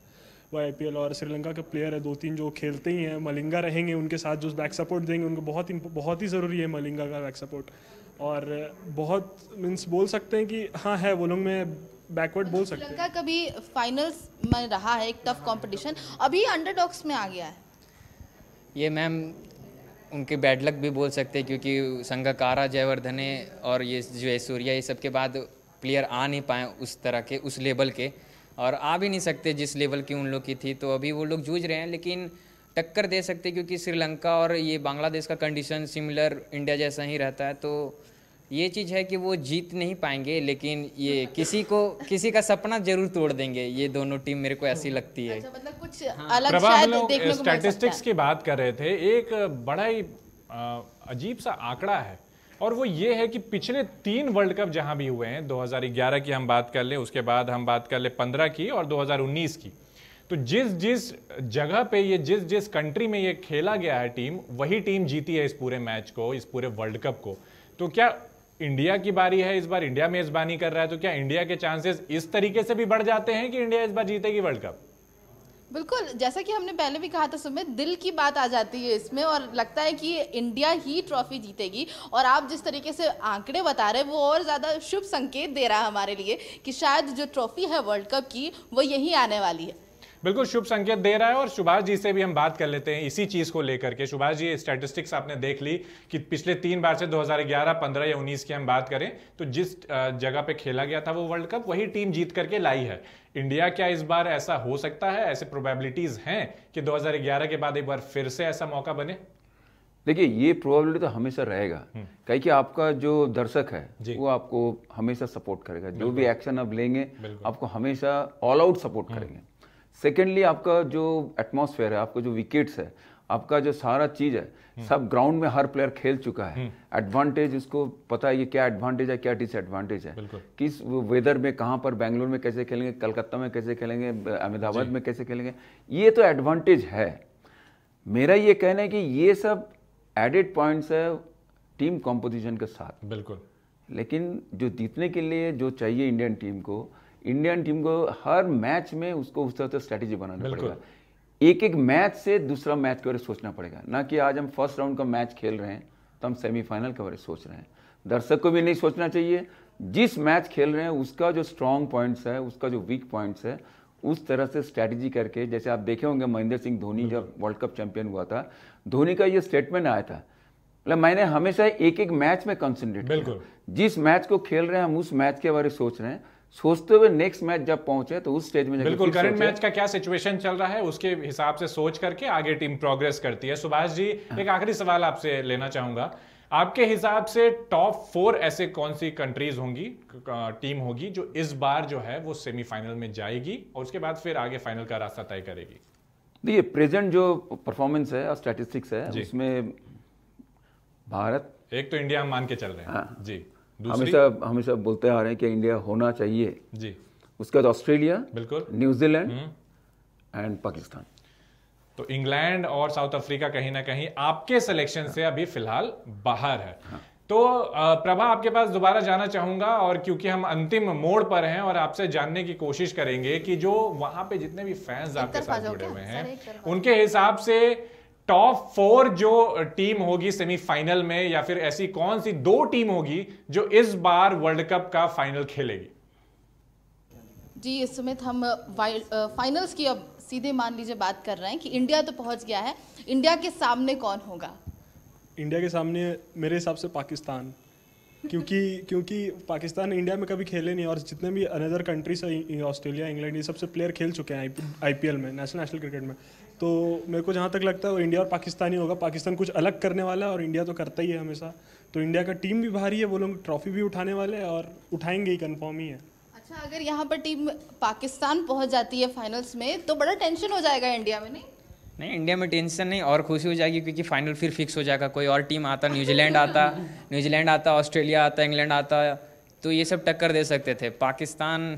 Speaker 5: वो आई और श्रीलंका के प्लेयर है दो तीन जो खेलते ही हैं मलिंगा रहेंगे उनके साथ जो बैक सपोर्ट देंगे उनको बहुत बहुत ही ज़रूरी है मलिंगा का बैक सपोर्ट और बहुत मीन्स बोल सकते हैं कि हाँ है वो लोग में बैकवर्ड बोल सकते हैं
Speaker 4: कभी फाइनल्स में रहा है एक टफ कंपटीशन अभी अंडरडॉग्स में आ गया है
Speaker 5: ये मैम
Speaker 6: उनके बैड लक भी बोल सकते हैं क्योंकि संगकारा जयवर्धने और ये जो है सूर्या ये सब के बाद प्लेयर आ नहीं पाए उस तरह के उस लेवल के और आ भी नहीं सकते जिस लेवल की उन लोग की थी तो अभी वो लोग जूझ रहे हैं लेकिन टक्कर दे सकते क्योंकि श्रीलंका और ये बांग्लादेश का कंडीशन सिमिलर इंडिया जैसा ही रहता है तो ये चीज़ है कि वो जीत नहीं पाएंगे लेकिन ये किसी को किसी का सपना जरूर तोड़ देंगे ये दोनों टीम
Speaker 1: मेरे को ऐसी लगती है अच्छा,
Speaker 4: मतलब कुछ हाँ। अलग शायद देखने को स्टैटिस्टिक्स की
Speaker 1: बात कर रहे थे एक बड़ा ही अजीब सा आंकड़ा है और वो ये है कि पिछले तीन वर्ल्ड कप जहां भी हुए हैं 2011 की हम बात कर ले उसके बाद हम बात कर ले पंद्रह की और 2019 की तो जिस जिस जगह पे ये जिस जिस कंट्री में ये खेला गया है टीम वही टीम जीती है इस पूरे मैच को इस पूरे वर्ल्ड कप को तो क्या इंडिया की बारी है इस बार इंडिया मेजबानी कर रहा है तो क्या इंडिया के चांसेस इस तरीके से भी बढ़ जाते हैं कि इंडिया इस बार जीतेगी वर्ल्ड कप
Speaker 4: बिल्कुल जैसा कि हमने पहले भी कहा था सुमित दिल की बात आ जाती है इसमें और लगता है कि इंडिया ही ट्रॉफी जीतेगी और आप जिस तरीके से आंकड़े बता रहे वो और ज़्यादा शुभ संकेत दे रहा है हमारे लिए कि शायद जो ट्रॉफी है वर्ल्ड कप की वो यही आने वाली है
Speaker 1: बिल्कुल शुभ संकेत दे रहा है और सुभाष जी से भी हम बात कर लेते हैं इसी चीज को लेकर के सुभाष जी स्टैटिस्टिक्स आपने देख ली कि पिछले तीन बार से 2011, 15 या 19 की हम बात करें तो जिस जगह पे खेला गया था वो वर्ल्ड कप वही टीम जीत करके लाई है इंडिया क्या इस बार ऐसा हो सकता है ऐसे प्रोबेबिलिटीज हैं कि दो के बाद एक बार फिर से ऐसा मौका बने
Speaker 3: देखिए ये प्रोबेबिलिटी तो हमेशा रहेगा हम्म। कहीं कि आपका जो दर्शक है वो आपको हमेशा सपोर्ट करेगा जो भी एक्शन आप लेंगे आपको हमेशा ऑल आउट सपोर्ट करेंगे सेकेंडली आपका जो एटमोसफेयर है आपका जो विकेट्स है आपका जो सारा चीज़ है हम्म। सब ग्राउंड में हर प्लेयर खेल चुका है एडवांटेज हम्म। उसको पता है ये क्या एडवांटेज है क्या डिसएडवांटेज है किस वेदर में कहाँ पर बेंगलोर में कैसे खेलेंगे कलकत्ता में कैसे खेलेंगे अहमदाबाद में कैसे खेलेंगे ये तो एडवांटेज है मेरा ये कहना है कि ये सब एडेड पॉइंट्स है टीम कॉम्पोजिशन के साथ बिल्कुल लेकिन जो जीतने के लिए जो चाहिए इंडियन टीम को इंडियन टीम को हर मैच में उसको उस तरह से स्ट्रैटेजी बनाना पड़ेगा एक एक मैच से दूसरा मैच के बारे सोचना पड़ेगा ना कि आज हम फर्स्ट राउंड का मैच खेल रहे हैं तो हम सेमीफाइनल के बारे सोच रहे हैं दर्शक को भी नहीं सोचना चाहिए जिस मैच खेल रहे हैं उसका जो स्ट्रॉन्ग पॉइंट्स है उसका जो वीक पॉइंट्स है उस तरह से स्ट्रैटेजी करके जैसे आप देखे होंगे महेंद्र सिंह धोनी जब वर्ल्ड कप चैंपियन हुआ था धोनी का ये स्टेटमेंट आया था मतलब मैंने हमेशा एक एक मैच में कंसनट्रेट जिस मैच को खेल रहे हैं हम उस मैच के बारे सोच रहे हैं सोचते हुए नेक्स्ट मैच जब पहुंचे तो उस स्टेज में बिल्कुल करंट मैच
Speaker 1: का क्या सिचुएशन चल रहा है उसके हिसाब से सोच करके आगे टीम प्रोग्रेस करती है सुभाष जी हाँ। एक आखिरी सवाल आपसे लेना चाहूंगा आपके हिसाब से टॉप फोर ऐसे कौन सी कंट्रीज होंगी टीम होगी जो इस बार जो है वो सेमीफाइनल में जाएगी और उसके बाद फिर आगे फाइनल का रास्ता तय करेगी
Speaker 3: देखिए प्रेजेंट जो परफॉर्मेंस है और स्टैटिस्टिक्स है उसमें भारत
Speaker 1: एक तो इंडिया हम मान के चल रहे हैं हाँ। जी हमेशा
Speaker 3: हमेशा बोलते आ रहे हैं कि इंडिया होना चाहिए जी उसके बाद ऑस्ट्रेलिया बिल्कुल न्यूजीलैंड
Speaker 1: हम्म। एंड पाकिस्तान तो इंग्लैंड और साउथ अफ्रीका कहीं ना कहीं आपके सिलेक्शन से अभी फिलहाल बाहर है हाँ। तो प्रभा आपके पास दोबारा जाना चाहूंगा और क्योंकि हम अंतिम मोड़ पर हैं और आपसे जानने की कोशिश करेंगे कि जो वहां पे जितने भी फैंस आपके साथ जुड़े हुए हैं उनके हिसाब से टॉप फोर जो टीम होगी सेमीफाइनल में या फिर ऐसी कौन सी दो टीम होगी जो इस बार वर्ल्ड कप का फाइनल खेलेगी
Speaker 4: जी इस समय तो हम फाइनल्स uh, uh, की अब सीधे मान लीजिए बात कर रहे हैं कि इंडिया तो पहुंच गया है इंडिया के सामने कौन होगा
Speaker 5: इंडिया के सामने मेरे हिसाब से पाकिस्तान क्योंकि क्योंकि पाकिस्तान इंडिया में कभी खेले नहीं और जितने भी अनदर कंट्रीज हैं ऑस्ट्रेलिया इंग्लैंड ये सबसे प्लेयर खेल चुके हैं आईपीएल में नेशनल नेशनल क्रिकेट में तो मेरे को जहाँ तक लगता है वो इंडिया और पाकिस्तान ही होगा पाकिस्तान कुछ अलग करने वाला है और इंडिया तो करता ही है हमेशा तो इंडिया का टीम भी भारी है वो लोग ट्रॉफी भी उठाने वाले हैं और उठाएंगे ही कन्फर्म ही है
Speaker 4: अच्छा अगर यहाँ पर टीम पाकिस्तान पहुँच जाती है फाइनल्स में तो बड़ा टेंशन हो जाएगा इंडिया में नहीं
Speaker 6: नहीं इंडिया में टेंशन नहीं और खुशी हो जाएगी क्योंकि फाइनल फिर फिक्स हो जाएगा कोई और टीम आता न्यूजीलैंड आता न्यूजीलैंड आता ऑस्ट्रेलिया आता इंग्लैंड आता तो ये सब टक्कर दे सकते थे पाकिस्तान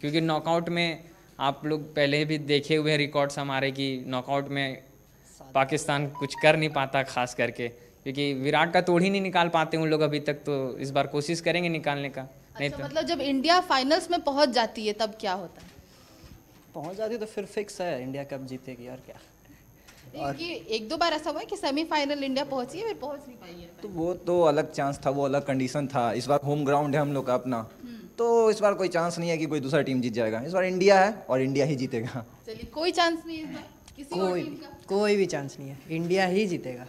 Speaker 6: क्योंकि नॉकआउट में आप लोग पहले भी देखे हुए हैं रिकॉर्ड्स हमारे कि नॉकआउट में पाकिस्तान कुछ कर नहीं पाता खास करके क्योंकि विराट का तोड़ ही नहीं निकाल पाते उन लोग अभी तक तो इस बार कोशिश करेंगे निकालने
Speaker 7: का अच्छा, नहीं तो मतलब जब
Speaker 4: इंडिया फाइनल्स में पहुंच जाती है तब क्या होता है
Speaker 7: पहुंच जाती है तो फिर फिक्स है इंडिया कप जीतेगी और क्या
Speaker 4: और एक दो बार ऐसा हुआ है कि सेमीफाइनल इंडिया पहुंची है फिर पहुंच नहीं पाई है
Speaker 8: तो वो तो अलग चांस था वो अलग कंडीशन था इस बार होम ग्राउंड है हम लोग का अपना हम्म। तो इस बार कोई चांस नहीं है कि कोई दूसरा टीम जीत जाएगा इस बार इंडिया है और इंडिया ही
Speaker 7: जीतेगा
Speaker 4: चलिए कोई चांस नहीं है किसी कोई
Speaker 7: कोई भी चांस नहीं है इंडिया ही जीतेगा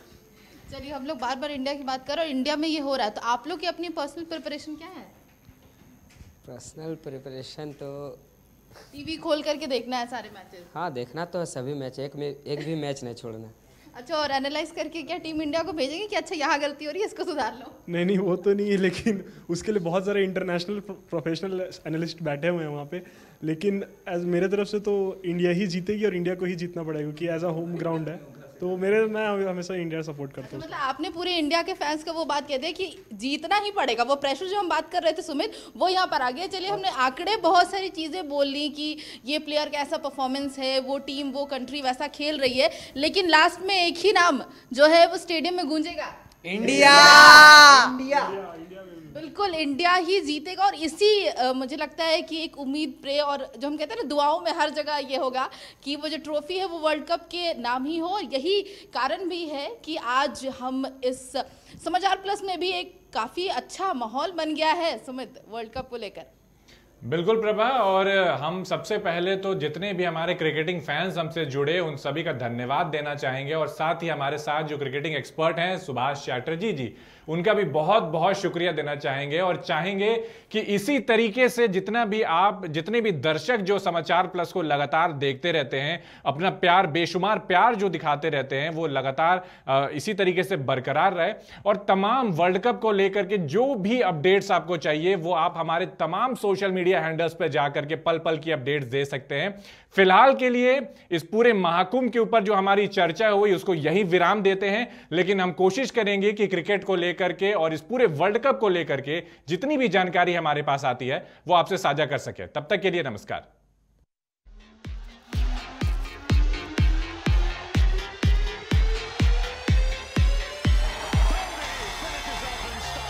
Speaker 4: चलिए हम लोग बार बार इंडिया की बात करें और इंडिया में ये हो रहा है तो आप लोग की अपनी पर्सनल प्रिपरेशन क्या है
Speaker 6: पर्सनल प्रिपरेशन तो
Speaker 4: टीवी खोल करके देखना है सारे मैचेस
Speaker 6: हाँ देखना तो है सभी मैच एक में एक भी मैच नहीं छोड़ना
Speaker 4: अच्छा और एनालाइज करके क्या टीम इंडिया को भेजेंगे कि अच्छा यहाँ गलती हो रही है इसको सुधार लो
Speaker 5: नहीं नहीं वो तो नहीं है लेकिन उसके लिए बहुत सारे इंटरनेशनल प्रोफेशनल एनालिस्ट बैठे हुए हैं वहाँ पे लेकिन एज मेरे तरफ से तो इंडिया ही जीतेगी और इंडिया को ही जीतना पड़ेगा क्योंकि एज अ होम ग्राउंड है तो मेरे मैं हमेशा इंडिया सपोर्ट करता हूँ मतलब
Speaker 4: आपने पूरे इंडिया के फैंस को वो बात कह दिया कि जीतना ही पड़ेगा वो प्रेशर जो हम बात कर रहे थे सुमित वो यहाँ पर आ गया चलिए हमने आंकड़े बहुत सारी चीज़ें बोल ली कि ये प्लेयर का ऐसा परफॉर्मेंस है वो टीम वो कंट्री वैसा खेल रही है लेकिन लास्ट में एक ही नाम जो है वो स्टेडियम में गूंजेगा
Speaker 8: इंडिया इंडिया, इंडिया।, इंडिया।
Speaker 4: बिल्कुल इंडिया ही जीतेगा और इसी अ, मुझे लगता है कि एक उम्मीद प्रे और जो हम कहते हैं ना दुआओं में हर जगह ये होगा कि वो जो ट्रॉफी है वो वर्ल्ड कप के नाम ही हो और यही कारण भी है कि आज हम इस समाचार प्लस में भी एक काफ़ी अच्छा माहौल बन गया है सुमित वर्ल्ड कप को लेकर
Speaker 1: बिल्कुल प्रभा और हम सबसे पहले तो जितने भी हमारे क्रिकेटिंग फैंस हमसे जुड़े उन सभी का धन्यवाद देना चाहेंगे और साथ ही हमारे साथ जो क्रिकेटिंग एक्सपर्ट हैं सुभाष चैटर्जी जी, जी उनका भी बहुत बहुत शुक्रिया देना चाहेंगे और चाहेंगे कि इसी तरीके से जितना भी आप जितने भी दर्शक जो समाचार प्लस को लगातार देखते रहते हैं अपना प्यार बेशुमार प्यार जो दिखाते रहते हैं वो लगातार इसी तरीके से बरकरार रहे और तमाम वर्ल्ड कप को लेकर के जो भी अपडेट्स आपको चाहिए वो आप हमारे तमाम सोशल मीडिया हैंडल्स पर जा करके पल पल की अपडेट्स दे सकते हैं फिलहाल के लिए इस पूरे महाकुंभ के ऊपर जो हमारी चर्चा हुई उसको यही विराम देते हैं लेकिन हम कोशिश करेंगे कि क्रिकेट को लेकर के और इस पूरे वर्ल्ड कप को लेकर के जितनी भी जानकारी हमारे पास आती है वो आपसे साझा कर सके तब तक के लिए नमस्कार